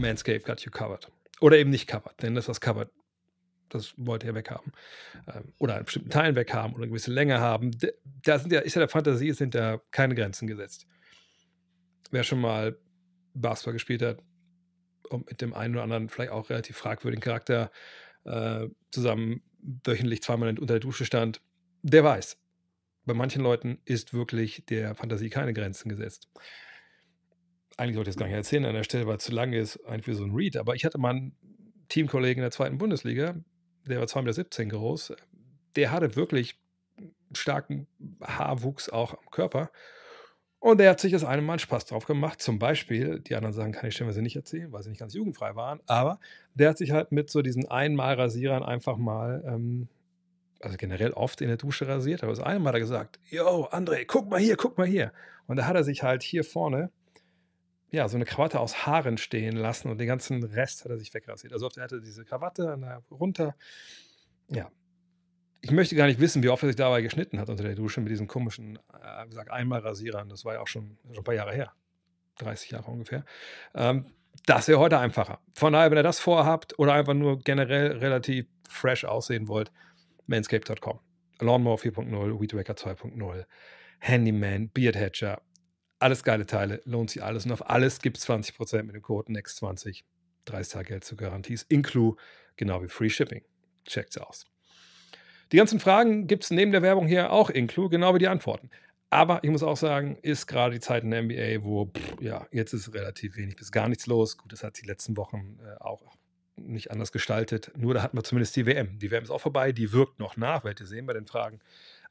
Manscaped got you covered. Oder eben nicht covered, denn das, was covered, das wollte er weghaben. Ähm, oder an bestimmten Teilen weghaben oder eine gewisse Länge haben. Da sind ja, ist ja der Fantasie, sind da keine Grenzen gesetzt. Wer schon mal Basketball gespielt hat und mit dem einen oder anderen vielleicht auch relativ fragwürdigen Charakter äh, zusammen wöchentlich zweimal unter der Dusche stand, der weiß. Bei manchen Leuten ist wirklich der Fantasie keine Grenzen gesetzt eigentlich sollte ich das gar nicht erzählen an der Stelle, weil es zu lang ist, eigentlich für so ein Read. Aber ich hatte mal einen Teamkollegen in der zweiten Bundesliga, der war 2,17 Meter groß, der hatte wirklich starken Haarwuchs auch am Körper. Und der hat sich das eine Mal Spaß drauf gemacht. Zum Beispiel, die anderen Sachen kann ich sie nicht erzählen, weil sie nicht ganz jugendfrei waren, aber der hat sich halt mit so diesen Einmalrasierern einfach mal, ähm, also generell oft in der Dusche rasiert, aber das eine Mal hat er gesagt: Yo, André, guck mal hier, guck mal hier. Und da hat er sich halt hier vorne ja, so eine Krawatte aus Haaren stehen lassen und den ganzen Rest hat er sich wegrasiert. Also er hatte diese Krawatte runter. Ja. Ich möchte gar nicht wissen, wie oft er sich dabei geschnitten hat unter der Dusche mit diesen komischen, äh, wie gesagt, Einmalrasierern. Das war ja auch schon, schon ein paar Jahre her. 30 Jahre ungefähr. Ähm, das wäre heute einfacher. Von daher, wenn ihr das vorhabt oder einfach nur generell relativ fresh aussehen wollt, manscaped.com. Lawnmower 4.0, Weedwacker 2.0, Handyman, Beard Hatcher, alles geile Teile, lohnt sich alles. Und auf alles gibt es 20% mit dem Code NEXT20. 30 Tage Geld zur Garantie ist inclu, genau wie Free Shipping. Checkt's aus. Die ganzen Fragen gibt es neben der Werbung hier auch inclu, genau wie die Antworten. Aber ich muss auch sagen, ist gerade die Zeit in der NBA, wo pff, ja, jetzt ist relativ wenig bis gar nichts los. Gut, das hat sich die letzten Wochen äh, auch nicht anders gestaltet. Nur da hatten wir zumindest die WM. Die WM ist auch vorbei, die wirkt noch nach, werdet ihr sehen bei den Fragen.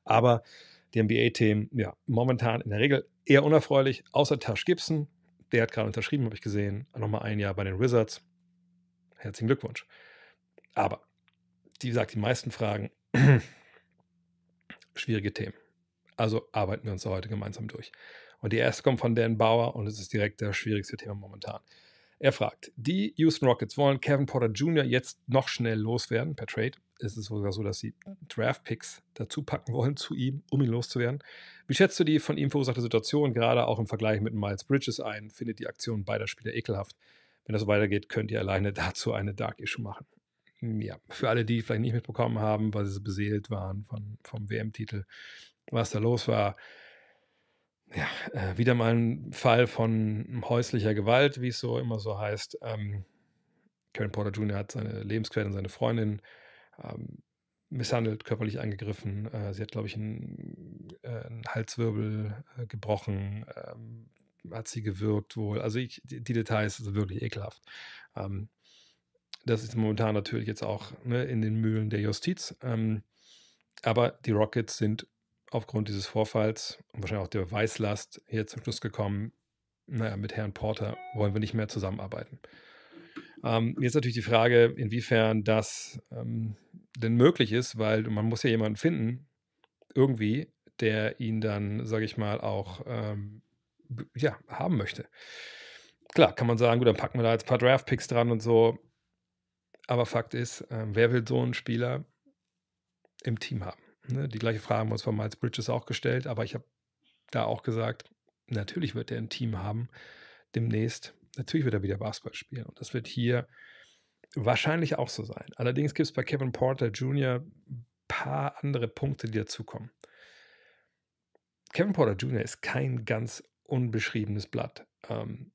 Aber die NBA-Themen, ja, momentan in der Regel eher unerfreulich, außer Tash Gibson. Der hat gerade unterschrieben, habe ich gesehen. Nochmal ein Jahr bei den Wizards. Herzlichen Glückwunsch. Aber, wie gesagt, die meisten Fragen, schwierige Themen. Also arbeiten wir uns heute gemeinsam durch. Und die erste kommt von Dan Bauer und es ist direkt das schwierigste Thema momentan. Er fragt, die Houston Rockets wollen Kevin Porter Jr. jetzt noch schnell loswerden per Trade ist es sogar so, dass sie Draft-Picks dazu packen wollen zu ihm, um ihn loszuwerden. Wie schätzt du die von ihm verursachte Situation gerade auch im Vergleich mit Miles Bridges ein? Findet die Aktion beider Spieler ekelhaft? Wenn das so weitergeht, könnt ihr alleine dazu eine Dark Issue machen. Hm, ja, für alle, die vielleicht nicht mitbekommen haben, weil sie beseelt waren von, vom WM-Titel, was da los war. Ja, äh, wieder mal ein Fall von häuslicher Gewalt, wie es so immer so heißt. Ähm, Karen Porter Jr. hat seine Lebensquelle und seine Freundin ähm, misshandelt, körperlich angegriffen. Äh, sie hat, glaube ich, einen, äh, einen Halswirbel äh, gebrochen, ähm, hat sie gewirkt wohl. Also ich, die, die, Details sind wirklich ekelhaft. Ähm, das ist momentan natürlich jetzt auch ne, in den Mühlen der Justiz. Ähm, aber die Rockets sind aufgrund dieses Vorfalls und wahrscheinlich auch der Beweislast hier zum Schluss gekommen, naja, mit Herrn Porter wollen wir nicht mehr zusammenarbeiten. Ähm, jetzt natürlich die Frage, inwiefern das ähm, denn möglich ist, weil man muss ja jemanden finden, irgendwie, der ihn dann, sage ich mal, auch ähm, ja, haben möchte. Klar, kann man sagen, gut, dann packen wir da jetzt ein paar Draft-Picks dran und so. Aber Fakt ist, äh, wer will so einen Spieler im Team haben? Ne? Die gleiche Frage haben wir uns von Miles Bridges auch gestellt, aber ich habe da auch gesagt, natürlich wird er ein Team haben demnächst, Natürlich wird er wieder Basketball spielen und das wird hier wahrscheinlich auch so sein. Allerdings gibt es bei Kevin Porter Jr. ein paar andere Punkte, die dazukommen. Kevin Porter Jr. ist kein ganz unbeschriebenes Blatt. Ähm,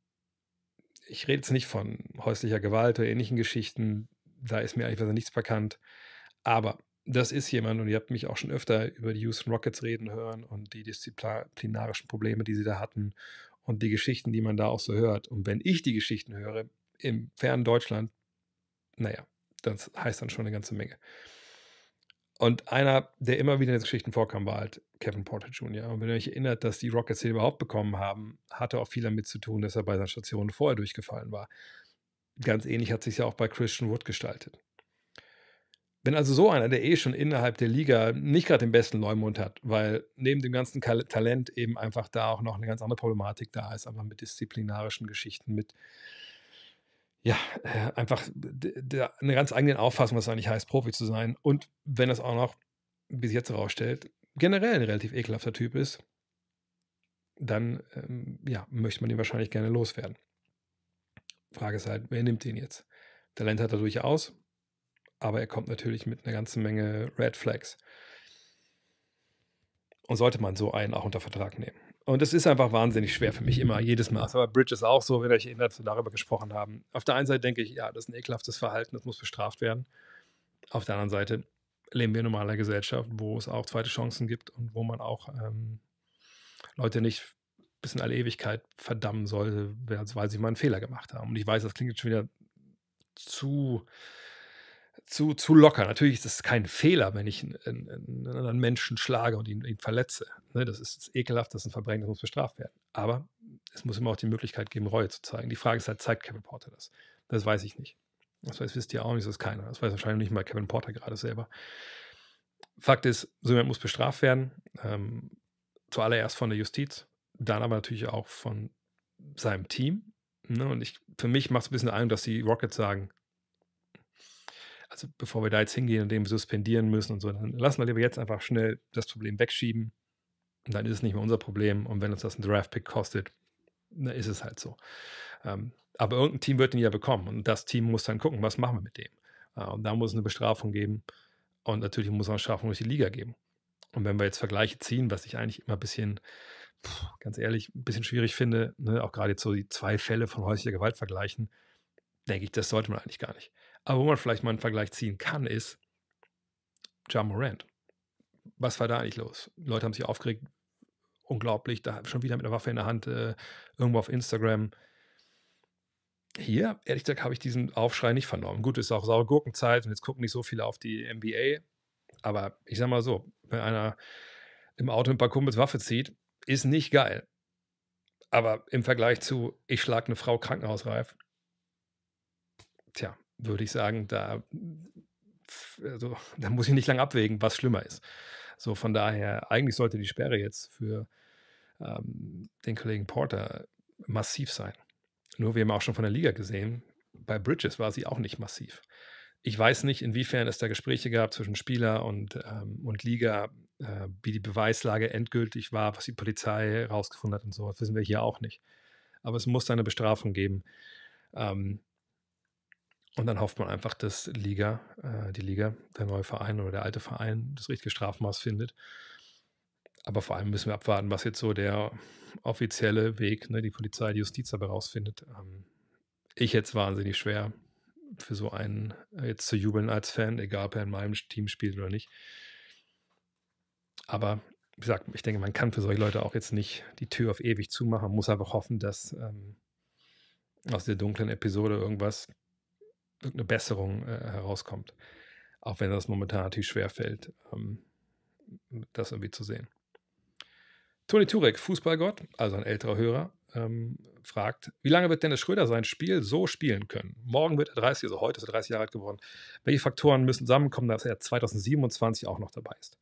ich rede jetzt nicht von häuslicher Gewalt oder ähnlichen Geschichten. Da ist mir eigentlich nichts bekannt. Aber das ist jemand, und ihr habt mich auch schon öfter über die Houston Rockets reden hören und die disziplinarischen Probleme, die sie da hatten und die Geschichten, die man da auch so hört. Und wenn ich die Geschichten höre im fernen Deutschland, naja, das heißt dann schon eine ganze Menge. Und einer, der immer wieder in den Geschichten vorkam, war halt Kevin Porter Jr. Und wenn ihr euch erinnert, dass die Rockets hier überhaupt bekommen haben, hatte auch viel damit zu tun, dass er bei seinen Stationen vorher durchgefallen war. Ganz ähnlich hat sich ja auch bei Christian Wood gestaltet. Wenn also so einer, der eh schon innerhalb der Liga nicht gerade den besten Leumund hat, weil neben dem ganzen Talent eben einfach da auch noch eine ganz andere Problematik da ist, einfach mit disziplinarischen Geschichten, mit ja, äh, einfach einer ganz eigenen Auffassung, was es eigentlich heißt, Profi zu sein. Und wenn das auch noch, bis jetzt herausstellt, generell ein relativ ekelhafter Typ ist, dann ähm, ja, möchte man ihn wahrscheinlich gerne loswerden. Frage ist halt, wer nimmt den jetzt? Talent hat er durchaus, aber er kommt natürlich mit einer ganzen Menge Red Flags. Und sollte man so einen auch unter Vertrag nehmen. Und es ist einfach wahnsinnig schwer für mich immer, jedes Mal. Aber also Bridge ist auch so, wenn ich erinnert, darüber gesprochen haben. Auf der einen Seite denke ich, ja, das ist ein ekelhaftes Verhalten, das muss bestraft werden. Auf der anderen Seite leben wir in normaler Gesellschaft, wo es auch zweite Chancen gibt und wo man auch ähm, Leute nicht bis in alle Ewigkeit verdammen sollte, weil sie mal einen Fehler gemacht haben. Und ich weiß, das klingt jetzt schon wieder zu zu, zu locker. Natürlich ist es kein Fehler, wenn ich einen, einen anderen Menschen schlage und ihn, ihn verletze. Ne, das ist ekelhaft, das ist ein Verbrechen, das muss bestraft werden. Aber es muss immer auch die Möglichkeit geben, Reue zu zeigen. Die Frage ist halt, zeigt Kevin Porter das? Das weiß ich nicht. Das weiß, wisst ihr auch nicht, das ist keiner. Das weiß wahrscheinlich nicht mal Kevin Porter gerade selber. Fakt ist, so jemand muss bestraft werden. Ähm, zuallererst von der Justiz, dann aber natürlich auch von seinem Team. Ne? Und ich, für mich macht es ein bisschen Eindruck, dass die Rockets sagen, also bevor wir da jetzt hingehen und dem suspendieren müssen und so, dann lassen wir lieber jetzt einfach schnell das Problem wegschieben. Und dann ist es nicht mehr unser Problem. Und wenn uns das ein Draft-Pick kostet, dann ist es halt so. Ähm, aber irgendein Team wird ihn ja bekommen. Und das Team muss dann gucken, was machen wir mit dem. Äh, und da muss es eine Bestrafung geben. Und natürlich muss es eine Strafung durch die Liga geben. Und wenn wir jetzt Vergleiche ziehen, was ich eigentlich immer ein bisschen, pff, ganz ehrlich, ein bisschen schwierig finde, ne, auch gerade jetzt so die zwei Fälle von häuslicher Gewalt vergleichen, denke ich, das sollte man eigentlich gar nicht. Aber wo man vielleicht mal einen Vergleich ziehen kann, ist Ja Morant. Was war da eigentlich los? Die Leute haben sich aufgeregt, unglaublich, da schon wieder mit einer Waffe in der Hand, äh, irgendwo auf Instagram. Hier, ehrlich gesagt, habe ich diesen Aufschrei nicht vernommen. Gut, ist auch saure Gurkenzeit und jetzt gucken nicht so viele auf die NBA. Aber ich sag mal so, wenn einer im Auto ein paar Kumpels Waffe zieht, ist nicht geil. Aber im Vergleich zu, ich schlage eine Frau krankenhausreif, tja, würde ich sagen, da, also, da muss ich nicht lange abwägen, was schlimmer ist. So, von daher, eigentlich sollte die Sperre jetzt für ähm, den Kollegen Porter massiv sein. Nur wir haben auch schon von der Liga gesehen, bei Bridges war sie auch nicht massiv. Ich weiß nicht, inwiefern es da Gespräche gab zwischen Spieler und, ähm, und Liga, äh, wie die Beweislage endgültig war, was die Polizei rausgefunden hat und so. Das wissen wir hier auch nicht. Aber es muss da eine Bestrafung geben. Ähm, und dann hofft man einfach, dass Liga, äh, die Liga, der neue Verein oder der alte Verein das richtige Strafmaß findet. Aber vor allem müssen wir abwarten, was jetzt so der offizielle Weg, ne, die Polizei, die Justiz dabei rausfindet. Ähm, ich jetzt wahnsinnig schwer für so einen äh, jetzt zu jubeln als Fan, egal ob er in meinem Team spielt oder nicht. Aber wie gesagt, ich denke, man kann für solche Leute auch jetzt nicht die Tür auf ewig zumachen, man muss einfach hoffen, dass ähm, aus der dunklen Episode irgendwas irgendeine Besserung äh, herauskommt. Auch wenn das momentan natürlich schwer fällt, ähm, das irgendwie zu sehen. Toni Turek, Fußballgott, also ein älterer Hörer, ähm, fragt, wie lange wird Dennis Schröder sein Spiel so spielen können? Morgen wird er 30, also heute ist er 30 Jahre alt geworden. Welche Faktoren müssen zusammenkommen, dass er 2027 auch noch dabei ist?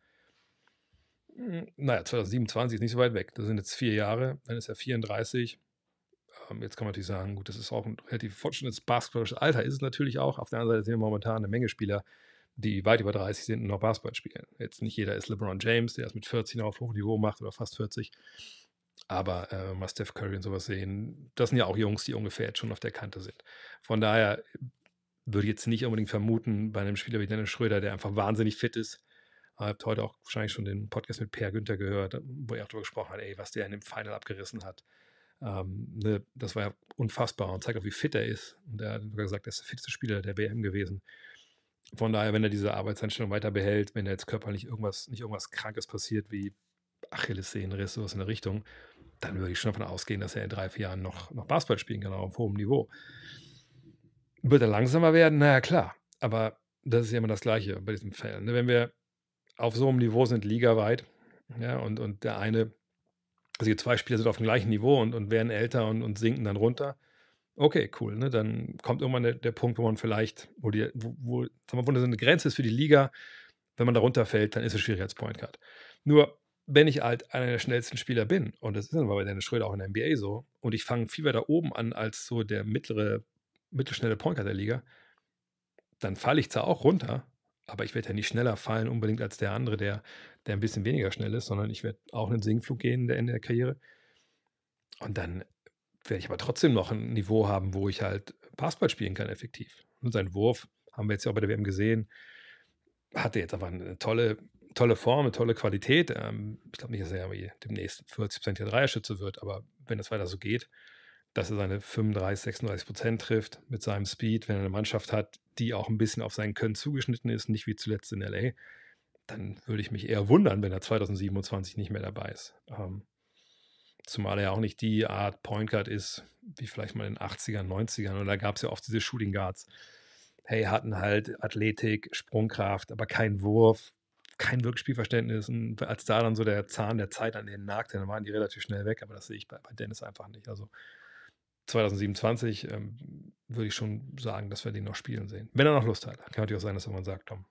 Hm, naja, 2027 ist nicht so weit weg. Das sind jetzt vier Jahre, dann ist er 34. Ähm, jetzt kann man natürlich sagen, gut, das ist auch ein relativ fortschrittliches basketballisches Alter, ist es natürlich auch. Auf der anderen Seite sehen wir momentan eine Menge Spieler, die weit über 30 sind und noch Basketball spielen. Jetzt nicht jeder ist LeBron James, der es mit 14 auf Hochniveau macht oder fast 40. Aber äh, mal Steph Curry und sowas sehen, das sind ja auch Jungs, die ungefähr jetzt schon auf der Kante sind. Von daher würde ich jetzt nicht unbedingt vermuten, bei einem Spieler wie Dennis Schröder, der einfach wahnsinnig fit ist, Ihr habt heute auch wahrscheinlich schon den Podcast mit Per Günther gehört, wo er auch darüber gesprochen hat, ey, was der in dem Final abgerissen hat. Ähm, ne, das war ja unfassbar und zeigt auch, wie fit er ist. Und er hat sogar gesagt, er ist der fitteste Spieler der WM gewesen. Von daher, wenn er diese Arbeitseinstellung weiter behält, wenn er jetzt körperlich irgendwas, nicht irgendwas Krankes passiert, wie Achillessehnenriss, sowas in der Richtung, dann würde ich schon davon ausgehen, dass er in drei, vier Jahren noch, noch Basketball spielen kann, auch auf hohem Niveau. Wird er langsamer werden? Naja, klar. Aber das ist ja immer das Gleiche bei diesen Fällen. Ne? Wenn wir auf so einem Niveau sind, ligaweit, ja, und, und der eine also die zwei Spieler sind auf dem gleichen Niveau und, und werden älter und, und sinken dann runter. Okay, cool. Ne? Dann kommt irgendwann der, der Punkt, wo man vielleicht, wo, die, wo, wo, sagen wir, wo eine Grenze ist für die Liga. Wenn man da runterfällt, dann ist es schwierig als Point Guard. Nur, wenn ich halt einer der schnellsten Spieler bin, und das ist dann bei Dennis Schröder auch in der NBA so, und ich fange viel weiter oben an als so der mittlere, mittelschnelle Point Guard der Liga, dann falle ich zwar auch runter, aber ich werde ja nicht schneller fallen unbedingt als der andere, der, der ein bisschen weniger schnell ist, sondern ich werde auch einen Sinkflug gehen in der Ende der Karriere. Und dann werde ich aber trotzdem noch ein Niveau haben, wo ich halt Passball spielen kann, effektiv. Und sein Wurf, haben wir jetzt ja auch bei der WM gesehen, hatte jetzt aber eine tolle, tolle Form, eine tolle Qualität. Ähm, ich glaube nicht, dass er demnächst 40% der Dreierschütze wird, aber wenn das weiter so geht, dass er seine 35, 36 Prozent trifft mit seinem Speed, wenn er eine Mannschaft hat, die auch ein bisschen auf sein Können zugeschnitten ist, nicht wie zuletzt in LA, dann würde ich mich eher wundern, wenn er 2027 nicht mehr dabei ist. Ähm, zumal er auch nicht die Art Point Guard ist, wie vielleicht mal in den 80ern, 90ern. Und da gab es ja oft diese Shooting Guards. Hey, hatten halt Athletik, Sprungkraft, aber keinen Wurf, kein wirklich Spielverständnis. Und als da dann so der Zahn der Zeit an denen nagte, dann waren die relativ schnell weg. Aber das sehe ich bei, bei Dennis einfach nicht. Also 2027 ähm, würde ich schon sagen, dass wir den noch spielen sehen. Wenn er noch Lust hat. Kann natürlich auch sein, dass man sagt, komm,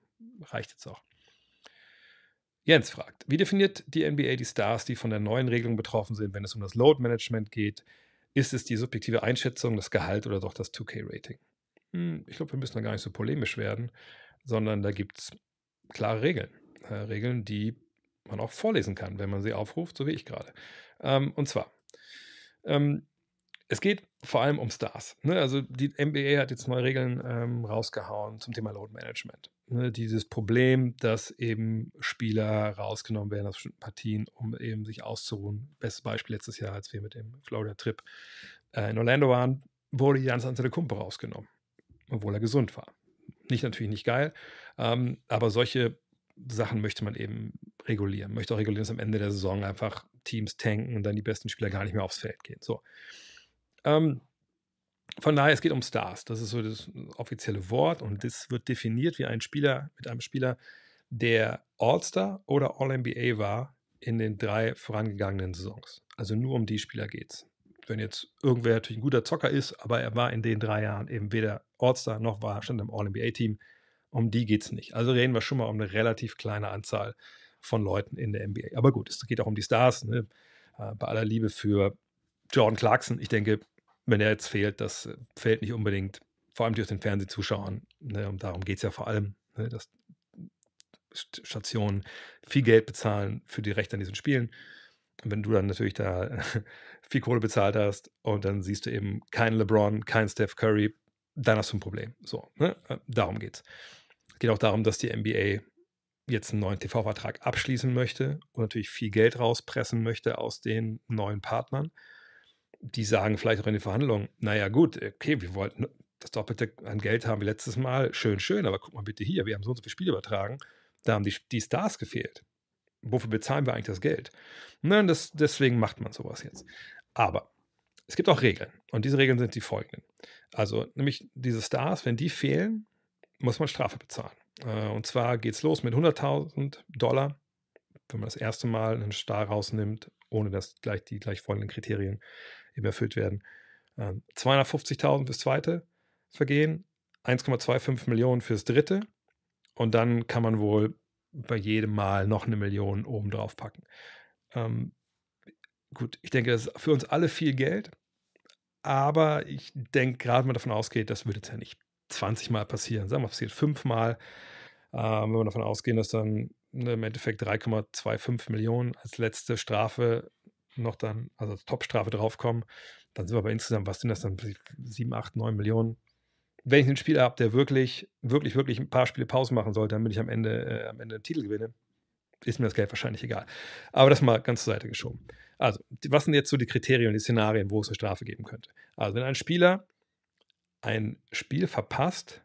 reicht jetzt auch. Jens fragt, wie definiert die NBA die Stars, die von der neuen Regelung betroffen sind, wenn es um das Load-Management geht? Ist es die subjektive Einschätzung, das Gehalt oder doch das 2K-Rating? Hm, ich glaube, wir müssen da gar nicht so polemisch werden, sondern da gibt es klare Regeln. Äh, Regeln, die man auch vorlesen kann, wenn man sie aufruft, so wie ich gerade. Ähm, und zwar, ähm, es geht vor allem um Stars. Ne? Also die NBA hat jetzt neue Regeln ähm, rausgehauen zum Thema Load Management. Ne? Dieses Problem, dass eben Spieler rausgenommen werden aus bestimmten Partien, um eben sich auszuruhen. Bestes Beispiel letztes Jahr, als wir mit dem Florida Trip äh, in Orlando waren, wurde Jans Kumpel rausgenommen, obwohl er gesund war. Nicht natürlich nicht geil, ähm, aber solche Sachen möchte man eben regulieren. Möchte auch regulieren, dass am Ende der Saison einfach Teams tanken und dann die besten Spieler gar nicht mehr aufs Feld gehen. So. Ähm, von daher, es geht um Stars. Das ist so das offizielle Wort und das wird definiert wie ein Spieler mit einem Spieler, der All-Star oder All-NBA war in den drei vorangegangenen Saisons. Also nur um die Spieler geht's. Wenn jetzt irgendwer natürlich ein guter Zocker ist, aber er war in den drei Jahren eben weder All-Star noch war stand im All-NBA-Team, um die geht's nicht. Also reden wir schon mal um eine relativ kleine Anzahl von Leuten in der NBA. Aber gut, es geht auch um die Stars. Ne? Äh, bei aller Liebe für Jordan Clarkson, ich denke, wenn er jetzt fehlt, das äh, fällt nicht unbedingt, vor allem durch den Fernsehzuschauern. Ne? Und darum geht es ja vor allem, ne? dass Stationen viel Geld bezahlen für die Rechte an diesen Spielen. Und wenn du dann natürlich da viel Kohle bezahlt hast und dann siehst du eben keinen LeBron, keinen Steph Curry, dann hast du ein Problem. So, ne? Äh, darum geht's. Es geht auch darum, dass die NBA jetzt einen neuen TV-Vertrag abschließen möchte und natürlich viel Geld rauspressen möchte aus den neuen Partnern die sagen vielleicht auch in den Verhandlungen, naja gut, okay, wir wollten das Doppelte an Geld haben wie letztes Mal, schön, schön, aber guck mal bitte hier, wir haben so und so viel Spiel übertragen, da haben die, die Stars gefehlt. Wofür bezahlen wir eigentlich das Geld? Nein, das, deswegen macht man sowas jetzt. Aber es gibt auch Regeln und diese Regeln sind die folgenden. Also nämlich diese Stars, wenn die fehlen, muss man Strafe bezahlen. Äh, und zwar geht es los mit 100.000 Dollar, wenn man das erste Mal einen Star rausnimmt, ohne dass gleich die gleich folgenden Kriterien eben erfüllt werden. 250.000 ähm, fürs zweite Vergehen, 1,25 Millionen fürs dritte und dann kann man wohl bei jedem Mal noch eine Million oben drauf packen. Ähm, gut, ich denke, das ist für uns alle viel Geld, aber ich denke, gerade wenn man davon ausgeht, das würde jetzt ja nicht 20 Mal passieren, sagen wir, passiert fünfmal, äh, wenn wir davon ausgehen, dass dann ne, im Endeffekt 3,25 Millionen als letzte Strafe noch dann, also als Topstrafe draufkommen, dann sind wir bei insgesamt, was sind das dann, 7, 8, 9 Millionen. Wenn ich einen Spieler habe, der wirklich, wirklich, wirklich ein paar Spiele Pause machen sollte, damit ich am Ende, äh, am Ende einen Titel gewinne, ist mir das Geld wahrscheinlich egal. Aber das mal ganz zur Seite geschoben. Also, was sind jetzt so die Kriterien, die Szenarien, wo es eine Strafe geben könnte? Also, wenn ein Spieler ein Spiel verpasst,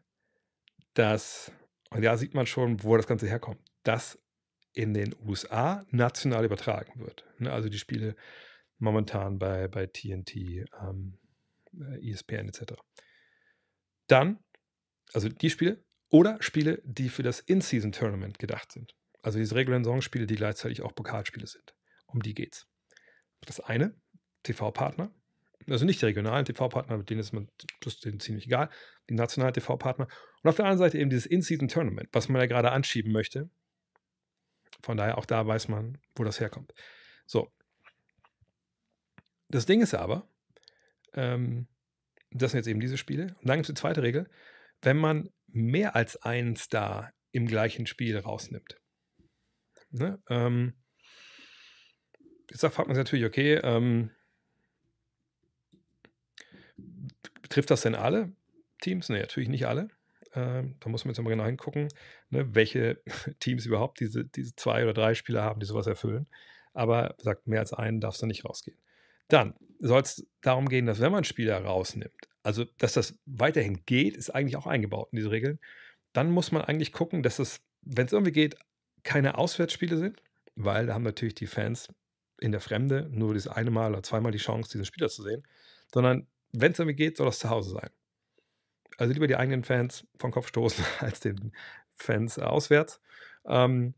das, und da sieht man schon, wo das Ganze herkommt, das in den USA national übertragen wird. Ne, also die Spiele momentan bei, bei TNT, ähm, äh, ESPN etc. Dann, also die Spiele oder Spiele, die für das In-Season-Tournament gedacht sind. Also diese regulären Saisonspiele, die gleichzeitig auch Pokalspiele sind. Um die geht's. Das eine, TV-Partner, also nicht die regionalen TV-Partner, mit denen ist man das ist denen ziemlich egal, die nationalen TV-Partner. Und auf der anderen Seite eben dieses In-Season-Tournament, was man ja gerade anschieben möchte, von daher auch da weiß man, wo das herkommt. So. Das Ding ist aber, ähm, das sind jetzt eben diese Spiele. Und dann gibt es die zweite Regel, wenn man mehr als einen Star im gleichen Spiel rausnimmt. Ne? Ähm, jetzt fragt man sich natürlich, okay, ähm, trifft das denn alle Teams? Ne, natürlich nicht alle. Ähm, da muss man jetzt mal genau hingucken, ne, welche Teams überhaupt diese, diese zwei oder drei Spieler haben, die sowas erfüllen. Aber sagt, mehr als einen darfst du nicht rausgehen. Dann soll es darum gehen, dass wenn man Spieler rausnimmt, also dass das weiterhin geht, ist eigentlich auch eingebaut in diese Regeln. Dann muss man eigentlich gucken, dass es, wenn es irgendwie geht, keine Auswärtsspiele sind, weil da haben natürlich die Fans in der Fremde nur das eine Mal oder zweimal die Chance, diesen Spieler zu sehen, sondern wenn es irgendwie geht, soll das zu Hause sein. Also lieber die eigenen Fans vom Kopf stoßen als den Fans äh, auswärts. Ähm,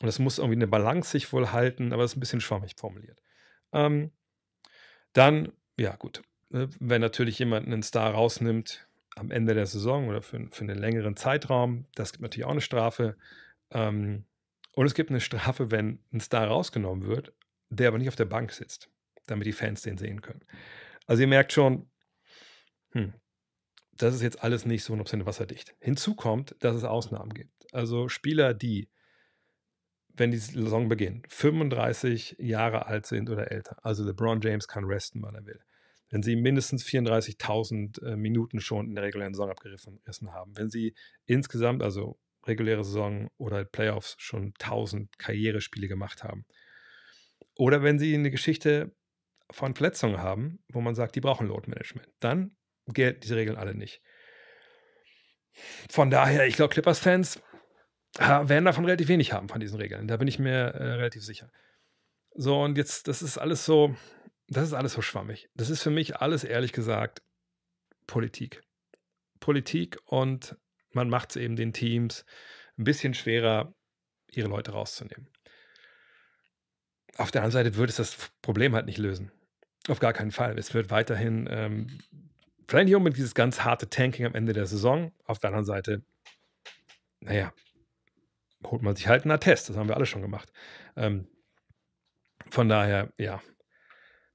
und das muss irgendwie eine Balance sich wohl halten, aber das ist ein bisschen schwammig formuliert. Ähm, dann, ja gut, ne, wenn natürlich jemand einen Star rausnimmt am Ende der Saison oder für, für einen längeren Zeitraum, das gibt natürlich auch eine Strafe. Ähm, und es gibt eine Strafe, wenn ein Star rausgenommen wird, der aber nicht auf der Bank sitzt, damit die Fans den sehen können. Also ihr merkt schon, hm, das ist jetzt alles nicht so 100% wasserdicht. Hinzu kommt, dass es Ausnahmen gibt. Also Spieler, die, wenn die Saison beginnt, 35 Jahre alt sind oder älter. Also LeBron James kann resten, wann er will. Wenn sie mindestens 34.000 äh, Minuten schon in der regulären Saison abgerissen haben. Wenn sie insgesamt, also reguläre Saison oder halt Playoffs, schon 1000 Karrierespiele gemacht haben. Oder wenn sie eine Geschichte von Verletzungen haben, wo man sagt, die brauchen Load Management. Dann gelten diese Regeln alle nicht. Von daher, ich glaube, Clippers-Fans werden davon relativ wenig haben von diesen Regeln. Da bin ich mir äh, relativ sicher. So, und jetzt, das ist alles so, das ist alles so schwammig. Das ist für mich alles ehrlich gesagt Politik. Politik und man macht es eben den Teams ein bisschen schwerer, ihre Leute rauszunehmen. Auf der anderen Seite würde es das Problem halt nicht lösen. Auf gar keinen Fall. Es wird weiterhin ähm, vielleicht nicht unbedingt dieses ganz harte Tanking am Ende der Saison. Auf der anderen Seite, naja, holt man sich halt einen Attest. Das haben wir alle schon gemacht. Ähm, von daher, ja,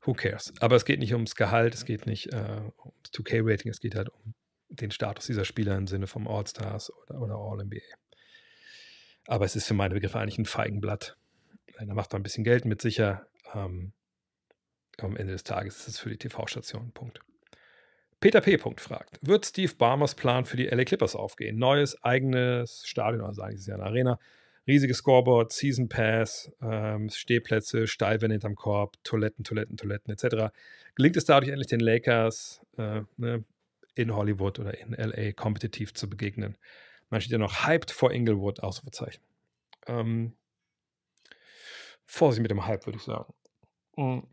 who cares? Aber es geht nicht ums Gehalt, es geht nicht äh, ums 2K-Rating, es geht halt um den Status dieser Spieler im Sinne vom All-Stars oder, oder All-NBA. Aber es ist für meine Begriffe eigentlich ein Feigenblatt. Da macht man ein bisschen Geld mit sicher. Ähm, am Ende des Tages ist es für die TV-Station. Punkt. Peter P. fragt, wird Steve Barmers Plan für die LA Clippers aufgehen? Neues, eigenes Stadion, also eigentlich ist es ja eine Arena, riesiges Scoreboard, Season Pass, ähm, Stehplätze, Steilwände hinterm Korb, Toiletten, Toiletten, Toiletten etc. Gelingt es dadurch endlich den Lakers äh, ne, in Hollywood oder in LA kompetitiv zu begegnen? Man steht ja noch hyped vor Inglewood, Ausrufezeichen. Ähm, Vorsicht mit dem Hype, würde ich sagen. Mhm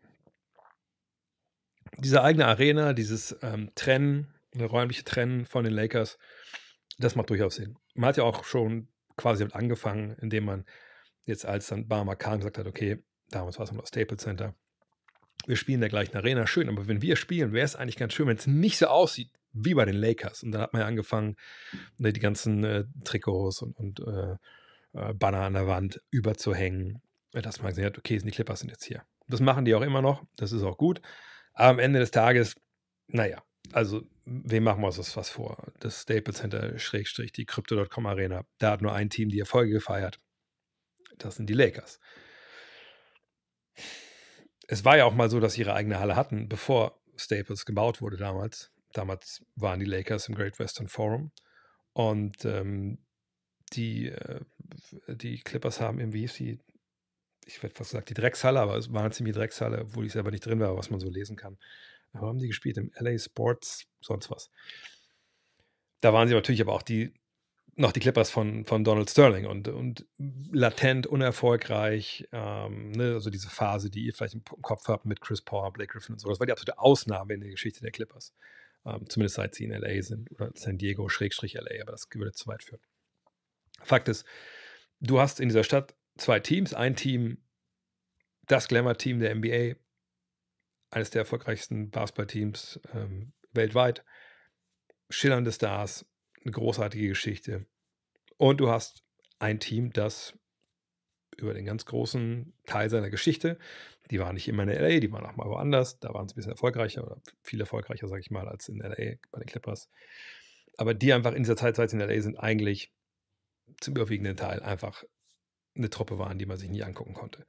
diese eigene Arena, dieses ähm, Trennen, eine räumliche Trennen von den Lakers, das macht durchaus Sinn. Man hat ja auch schon quasi damit angefangen, indem man jetzt als dann Barmer kam, gesagt hat, okay, damals war es noch das Staples Center, wir spielen in der gleichen Arena, schön, aber wenn wir spielen, wäre es eigentlich ganz schön, wenn es nicht so aussieht wie bei den Lakers. Und dann hat man ja angefangen, ne, die ganzen äh, Trikots und, und äh, äh, Banner an der Wand überzuhängen, dass man gesehen hat, okay, die Clippers sind jetzt hier. Das machen die auch immer noch, das ist auch gut. Aber am Ende des Tages, naja, also wem machen wir uns was vor? Das Staples Center, Schrägstrich, die Crypto.com Arena. Da hat nur ein Team die Erfolge gefeiert. Das sind die Lakers. Es war ja auch mal so, dass sie ihre eigene Halle hatten, bevor Staples gebaut wurde damals. Damals waren die Lakers im Great Western Forum. Und ähm, die, äh, die Clippers haben im, wie hieß die ich werde fast gesagt, die Dreckshalle, aber es war eine ziemliche Dreckshalle, wo ich selber nicht drin war, was man so lesen kann. Aber haben die gespielt im LA Sports, sonst was. Da waren sie natürlich aber auch die, noch die Clippers von, von Donald Sterling und, und latent unerfolgreich. Ähm, ne? Also diese Phase, die ihr vielleicht im Kopf habt mit Chris Paul, Blake Griffin und so. Das war die absolute Ausnahme in der Geschichte der Clippers. Ähm, zumindest seit sie in LA sind oder San Diego, Schrägstrich LA, aber das würde zu weit führen. Fakt ist, du hast in dieser Stadt zwei Teams. Ein Team, das Glamour-Team der NBA, eines der erfolgreichsten Basketballteams ähm, weltweit. Schillernde Stars, eine großartige Geschichte. Und du hast ein Team, das über den ganz großen Teil seiner Geschichte, die waren nicht immer in LA, die waren auch mal woanders, da waren sie ein bisschen erfolgreicher oder viel erfolgreicher, sage ich mal, als in LA bei den Clippers. Aber die einfach in dieser Zeit, seit sie in LA sind, eigentlich zum überwiegenden Teil einfach eine Truppe waren, die man sich nie angucken konnte.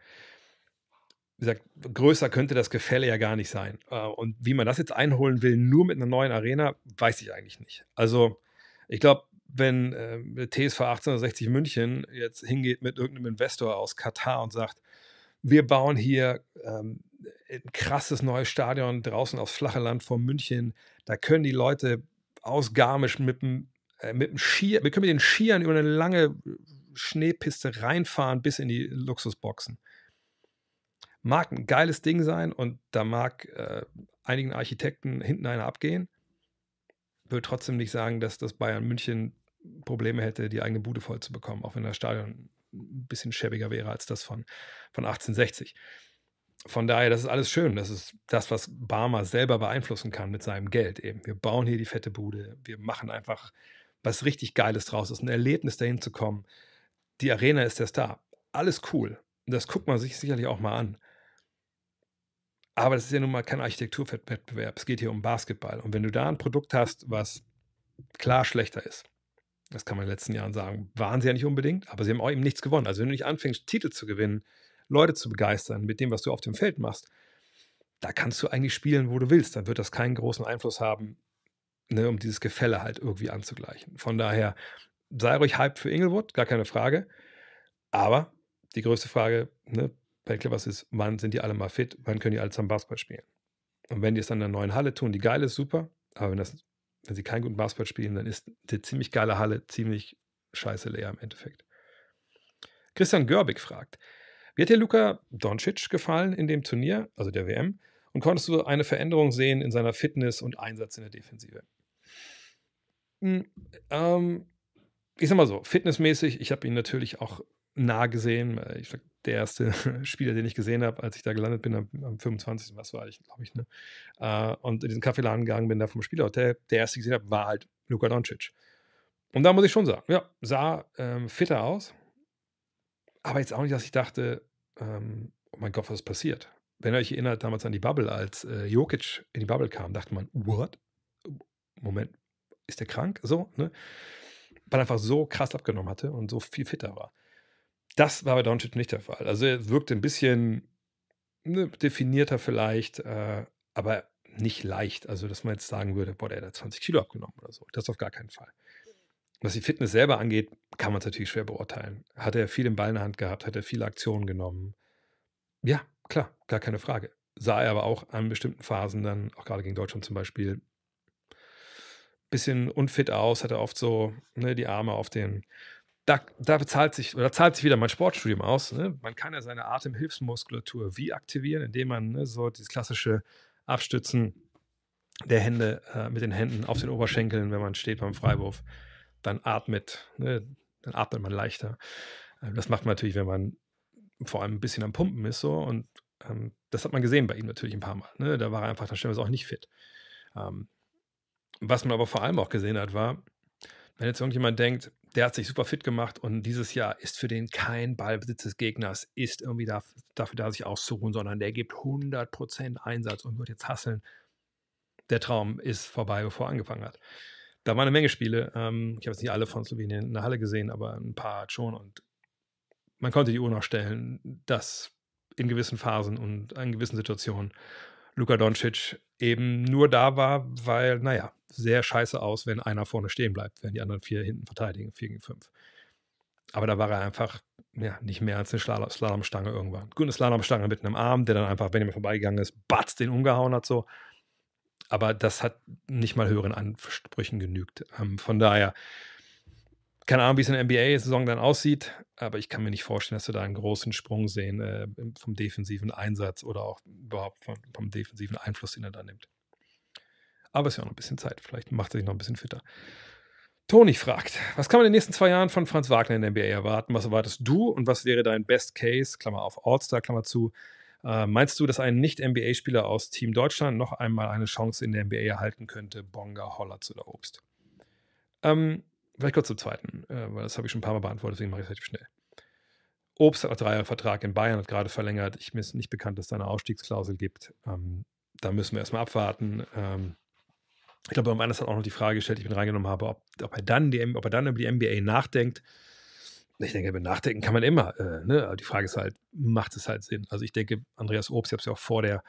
Wie gesagt, größer könnte das Gefälle ja gar nicht sein. Äh, und wie man das jetzt einholen will, nur mit einer neuen Arena, weiß ich eigentlich nicht. Also, ich glaube, wenn äh, TSV 1860 München jetzt hingeht mit irgendeinem Investor aus Katar und sagt, wir bauen hier ähm, ein krasses neues Stadion draußen aufs flache Land vor München, da können die Leute aus Garmisch mit dem, äh, mit dem Skier, wir können mit den Skiern über eine lange Schneepiste reinfahren bis in die Luxusboxen. Mag ein geiles Ding sein und da mag äh, einigen Architekten hinten einer abgehen. Würde trotzdem nicht sagen, dass das Bayern München Probleme hätte, die eigene Bude voll zu bekommen, auch wenn das Stadion ein bisschen schäbiger wäre als das von, von 1860. Von daher, das ist alles schön. Das ist das, was Barmer selber beeinflussen kann mit seinem Geld eben. Wir bauen hier die fette Bude. Wir machen einfach was richtig Geiles draus. Es ist ein Erlebnis, dahin zu kommen die Arena ist der Star. Alles cool. Das guckt man sich sicherlich auch mal an. Aber das ist ja nun mal kein Architekturwettbewerb. Es geht hier um Basketball. Und wenn du da ein Produkt hast, was klar schlechter ist, das kann man in den letzten Jahren sagen, waren sie ja nicht unbedingt, aber sie haben auch eben nichts gewonnen. Also wenn du nicht anfängst, Titel zu gewinnen, Leute zu begeistern mit dem, was du auf dem Feld machst, da kannst du eigentlich spielen, wo du willst. Dann wird das keinen großen Einfluss haben, ne, um dieses Gefälle halt irgendwie anzugleichen. Von daher, sei ruhig Hype für Inglewood, gar keine Frage. Aber die größte Frage ne, bei Clippers ist, wann sind die alle mal fit? Wann können die alle zusammen Basketball spielen? Und wenn die es dann in der neuen Halle tun, die geil ist, super. Aber wenn, das, wenn sie keinen guten Basketball spielen, dann ist die ziemlich geile Halle ziemlich scheiße leer im Endeffekt. Christian Görbig fragt, wie hat dir Luka Doncic gefallen in dem Turnier, also der WM? Und konntest du eine Veränderung sehen in seiner Fitness und Einsatz in der Defensive? Hm, ähm, ich sag mal so, fitnessmäßig, ich habe ihn natürlich auch nah gesehen. Ich sag, der erste Spieler, den ich gesehen habe, als ich da gelandet bin, am, am 25. was war ich, glaube ich, ne? Äh, und in diesen Kaffeeladen gegangen bin, da vom Spielerhotel, der erste gesehen habe, war halt Luka Doncic. Und da muss ich schon sagen, ja, sah ähm, fitter aus, aber jetzt auch nicht, dass ich dachte, ähm, oh mein Gott, was ist passiert? Wenn ihr euch erinnert damals an die Bubble, als äh, Jokic in die Bubble kam, dachte man, what? Moment, ist der krank? So, ne? weil er einfach so krass abgenommen hatte und so viel fitter war. Das war bei Doncic nicht der Fall. Also er wirkte ein bisschen ne, definierter vielleicht, äh, aber nicht leicht. Also, dass man jetzt sagen würde, boah, der hat 20 Kilo abgenommen oder so. Das auf gar keinen Fall. Was die Fitness selber angeht, kann man es natürlich schwer beurteilen. Hat er viel im Ball in der Hand gehabt, hat er viele Aktionen genommen. Ja, klar, gar keine Frage. Sah er aber auch an bestimmten Phasen dann, auch gerade gegen Deutschland zum Beispiel, bisschen unfit aus, hatte oft so ne, die Arme auf den. Da, da bezahlt sich oder zahlt sich wieder mein Sportstudium aus. Ne? Man kann ja seine Atemhilfsmuskulatur wie aktivieren, indem man ne, so dieses klassische Abstützen der Hände äh, mit den Händen auf den Oberschenkeln, wenn man steht beim Freiwurf, dann atmet, ne? dann atmet man leichter. Ähm, das macht man natürlich, wenn man vor allem ein bisschen am Pumpen ist so und ähm, das hat man gesehen bei ihm natürlich ein paar Mal. Ne? Da war er einfach dann stellenweise auch nicht fit. Ähm, was man aber vor allem auch gesehen hat, war, wenn jetzt irgendjemand denkt, der hat sich super fit gemacht und dieses Jahr ist für den kein Ballbesitz des Gegners, ist irgendwie dafür da, sich auszuruhen, sondern der gibt 100% Einsatz und wird jetzt hasseln. Der Traum ist vorbei, bevor er angefangen hat. Da waren eine Menge Spiele. Ähm, ich habe jetzt nicht alle von Slowenien in der Halle gesehen, aber ein paar schon. Und man konnte die Uhr noch stellen, dass in gewissen Phasen und in gewissen Situationen Luka Doncic eben nur da war, weil, naja, sehr scheiße aus, wenn einer vorne stehen bleibt, wenn die anderen vier hinten verteidigen, vier gegen fünf. Aber da war er einfach ja, nicht mehr als eine Slalom Slalomstange irgendwann. Gut, eine Slalomstange mit einem Arm, der dann einfach, wenn ihm vorbeigegangen ist, batz, den umgehauen hat so. Aber das hat nicht mal höheren Ansprüchen genügt. Ähm, von daher, keine Ahnung, wie es in der NBA-Saison dann aussieht, aber ich kann mir nicht vorstellen, dass wir da einen großen Sprung sehen äh, vom defensiven Einsatz oder auch überhaupt vom, vom, defensiven Einfluss, den er da nimmt. Aber es ist ja auch noch ein bisschen Zeit. Vielleicht macht er sich noch ein bisschen fitter. Toni fragt, was kann man in den nächsten zwei Jahren von Franz Wagner in der NBA erwarten? Was erwartest du und was wäre dein Best Case, Klammer auf All-Star, Klammer zu? Äh, meinst du, dass ein Nicht-NBA-Spieler aus Team Deutschland noch einmal eine Chance in der NBA erhalten könnte, Bonga, Hollatz oder Obst? Ähm, Vielleicht kurz zum zweiten, äh, weil das habe ich schon ein paar Mal beantwortet, deswegen mache ich es relativ schnell. Obst hat auch drei Jahre Vertrag in Bayern, hat gerade verlängert. Ich, mir ist nicht bekannt, dass es da eine Ausstiegsklausel gibt. Ähm, da müssen wir erstmal abwarten. Ähm, ich glaube, beim Anders hat auch noch die Frage gestellt, die ich mit reingenommen habe, ob, ob, er dann die, ob er dann über die NBA nachdenkt. Ich denke, über Nachdenken kann man immer. Äh, ne? Aber die Frage ist halt, macht es halt Sinn? Also ich denke, Andreas Obst, ich habe es ja auch vor der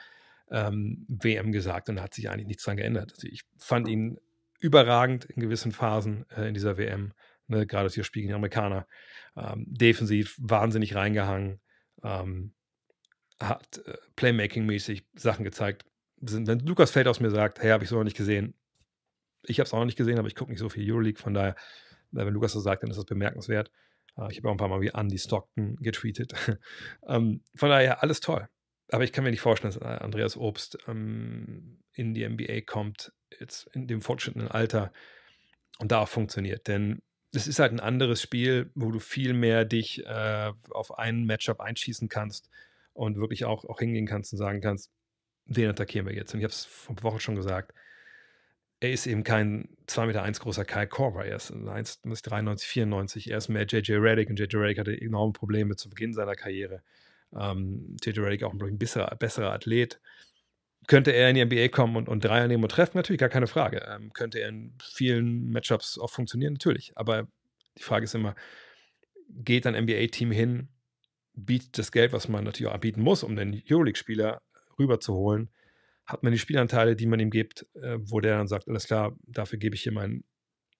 ähm, WM gesagt und da hat sich eigentlich nichts dran geändert. Also ich fand ihn überragend in gewissen Phasen äh, in dieser WM. Ne? Gerade das hier spielen die Amerikaner. Ähm, defensiv wahnsinnig reingehangen. Ähm, hat äh, Playmaking-mäßig Sachen gezeigt. Wenn Lukas Feld aus mir sagt, hey, habe ich so noch nicht gesehen. Ich habe es auch noch nicht gesehen, aber ich gucke nicht so viel Euroleague. Von daher, wenn Lukas das sagt, dann ist das bemerkenswert. Äh, ich habe auch ein paar Mal wie Andy Stockton getweetet. ähm, von daher, alles toll. Aber ich kann mir nicht vorstellen, dass äh, Andreas Obst ähm, in die NBA kommt, jetzt in dem fortschrittenden Alter und da auch funktioniert. Denn es ist halt ein anderes Spiel, wo du viel mehr dich äh, auf einen Matchup einschießen kannst und wirklich auch, auch hingehen kannst und sagen kannst, den attackieren wir jetzt. Und ich habe es vor Wochen schon gesagt, er ist eben kein 2,1 Meter eins großer Kyle Korver. Er ist 93, 94. Er ist mehr JJ Redick und JJ Redick hatte enorme Probleme zu Beginn seiner Karriere. Ähm, JJ Redick auch ein bisschen besserer, besserer Athlet könnte er in die NBA kommen und, und Dreier nehmen und treffen? Natürlich, gar keine Frage. Ähm, könnte er in vielen Matchups auch funktionieren? Natürlich. Aber die Frage ist immer, geht ein NBA-Team hin, bietet das Geld, was man natürlich auch anbieten muss, um den Euroleague-Spieler rüberzuholen? Hat man die Spielanteile, die man ihm gibt, äh, wo der dann sagt, alles klar, dafür gebe ich hier mein,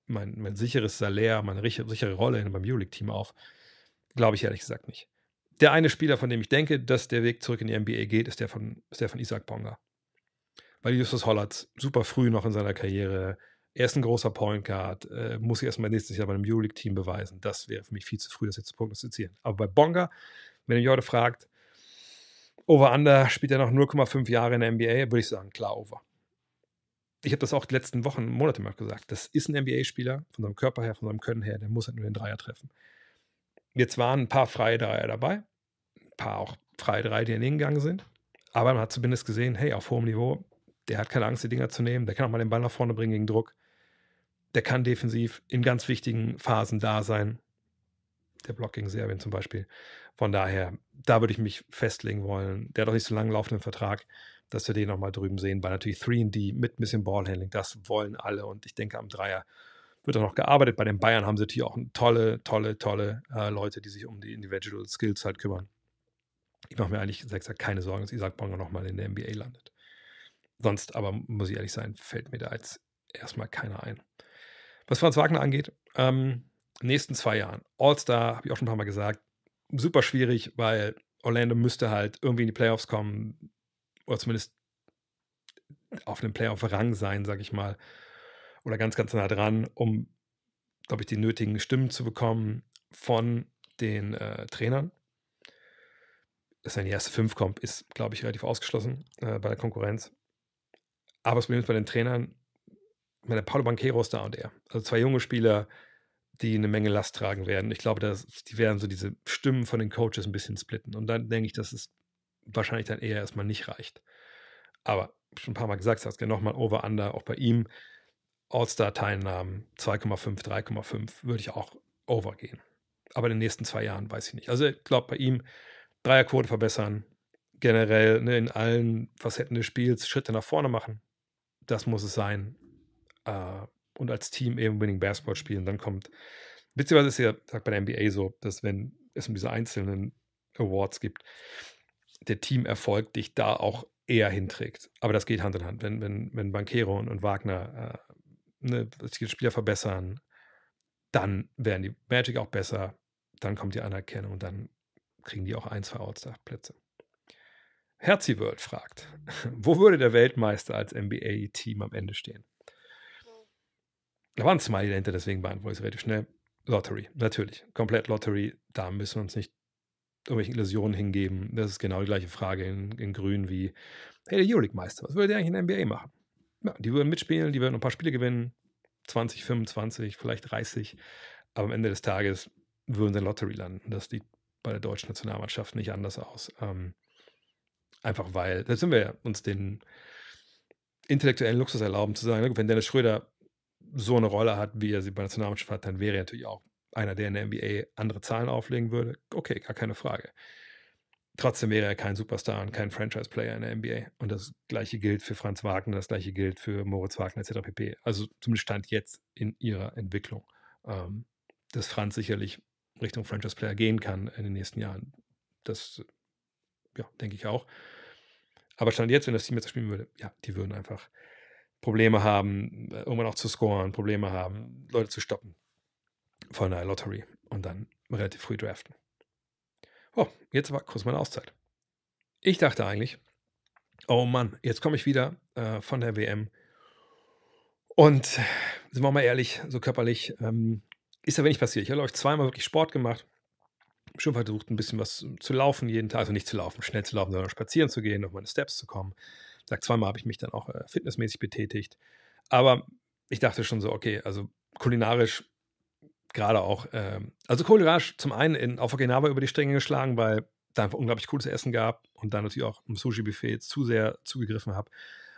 mein, mein sicheres Salär, meine sichere Rolle beim Euroleague-Team auf? Glaube ich ehrlich gesagt nicht. Der eine Spieler, von dem ich denke, dass der Weg zurück in die NBA geht, ist der von, ist der von Isaac Bonga weil Justus Hollatz super früh noch in seiner Karriere, er ist ein großer Point Guard, äh, muss sich erstmal nächstes Jahr bei einem Euroleague-Team beweisen. Das wäre für mich viel zu früh, das jetzt zu prognostizieren. Aber bei Bonga, wenn ihr mich heute fragt, Over-Under spielt er noch 0,5 Jahre in der NBA, würde ich sagen, klar Over. Ich habe das auch die letzten Wochen, Monate mal gesagt. Das ist ein NBA-Spieler, von seinem Körper her, von seinem Können her, der muss halt nur den Dreier treffen. Jetzt waren ein paar freie Dreier dabei, ein paar auch freie Dreier, die in den Gang sind. Aber man hat zumindest gesehen, hey, auf hohem Niveau der hat keine Angst, die Dinger zu nehmen. Der kann auch mal den Ball nach vorne bringen gegen Druck. Der kann defensiv in ganz wichtigen Phasen da sein. Der Block gegen Serbien zum Beispiel. Von daher, da würde ich mich festlegen wollen. Der hat doch nicht so lange laufenden Vertrag, dass wir den nochmal drüben sehen, weil natürlich 3D mit ein bisschen Ballhandling, das wollen alle. Und ich denke, am Dreier wird auch noch gearbeitet. Bei den Bayern haben sie natürlich auch tolle, tolle, tolle äh, Leute, die sich um die Individual Skills halt kümmern. Ich mache mir eigentlich, sechs keine Sorgen, dass Isaac Bonga nochmal in der NBA landet. Sonst aber, muss ich ehrlich sein, fällt mir da jetzt erstmal keiner ein. Was Franz Wagner angeht, ähm, nächsten zwei Jahren, All-Star, habe ich auch schon ein paar Mal gesagt, super schwierig, weil Orlando müsste halt irgendwie in die Playoffs kommen oder zumindest auf einem Playoff-Rang sein, sage ich mal, oder ganz, ganz nah dran, um, glaube ich, die nötigen Stimmen zu bekommen von den äh, Trainern. Dass er in die erste Fünf kommt, ist, glaube ich, relativ ausgeschlossen äh, bei der Konkurrenz. Aber das Problem ist bei den Trainern, meine Paulo Banquero ist da und er. Also zwei junge Spieler, die eine Menge Last tragen werden. Ich glaube, dass, die werden so diese Stimmen von den Coaches ein bisschen splitten. Und dann denke ich, dass es wahrscheinlich dann eher erstmal nicht reicht. Aber schon ein paar Mal gesagt hast, nochmal Over-Under, auch bei ihm. All-Star-Teilnahmen 2,5, 3,5 würde ich auch over gehen. Aber in den nächsten zwei Jahren weiß ich nicht. Also ich glaube, bei ihm Dreierquote verbessern, generell ne, in allen Facetten des Spiels Schritte nach vorne machen das muss es sein. Äh, und als Team eben Winning Basketball spielen. Dann kommt, beziehungsweise ist ja sagt bei der NBA so, dass wenn es um diese einzelnen Awards gibt, der Teamerfolg dich da auch eher hinträgt. Aber das geht Hand in Hand. Wenn, wenn, wenn Banquero und, und Wagner äh, ne, die Spieler verbessern, dann werden die Magic auch besser, dann kommt die Anerkennung und dann kriegen die auch ein, zwei Outside-Plätze. Herzi World fragt, wo würde der Weltmeister als NBA-Team am Ende stehen? Da war ein Smiley dahinter, deswegen beantworte ich es relativ schnell. Lottery, natürlich. Komplett Lottery, da müssen wir uns nicht irgendwelche Illusionen hingeben. Das ist genau die gleiche Frage in, in Grün wie, hey, der Euroleague-Meister, was würde der eigentlich in der NBA machen? Ja, die würden mitspielen, die würden ein paar Spiele gewinnen, 20, 25, vielleicht 30, aber am Ende des Tages würden sie in Lottery landen. Das sieht bei der deutschen Nationalmannschaft nicht anders aus. Ähm, Einfach weil, da sind wir ja uns den intellektuellen Luxus erlauben zu sagen, wenn Dennis Schröder so eine Rolle hat, wie er sie bei der Nationalmannschaft hat, dann wäre er natürlich auch einer, der in der NBA andere Zahlen auflegen würde. Okay, gar keine Frage. Trotzdem wäre er kein Superstar und kein Franchise-Player in der NBA. Und das gleiche gilt für Franz Wagner, das gleiche gilt für Moritz Wagner etc. pp. Also zumindest stand jetzt in ihrer Entwicklung, ähm, dass Franz sicherlich Richtung Franchise-Player gehen kann in den nächsten Jahren. Das ja, denke ich auch. Aber Stand jetzt, wenn das Team jetzt spielen würde, ja, die würden einfach Probleme haben, äh, irgendwann auch zu scoren, Probleme haben, Leute zu stoppen von der Lottery und dann relativ früh draften. Oh, jetzt war kurz meine Auszeit. Ich dachte eigentlich, oh Mann, jetzt komme ich wieder äh, von der WM. Und sind wir mal ehrlich, so körperlich ähm, ist da wenig passiert. Ich habe, glaube zweimal wirklich Sport gemacht schon versucht, ein bisschen was ähm, zu laufen jeden Tag. Also nicht zu laufen, schnell zu laufen, sondern spazieren zu gehen, auf meine Steps zu kommen. Sag, zweimal habe ich mich dann auch äh, fitnessmäßig betätigt. Aber ich dachte schon so, okay, also kulinarisch gerade auch, ähm, also kulinarisch zum einen in, auf Okinawa über die Stränge geschlagen, weil da einfach unglaublich cooles Essen gab und dann natürlich auch im Sushi-Buffet zu sehr zugegriffen habe.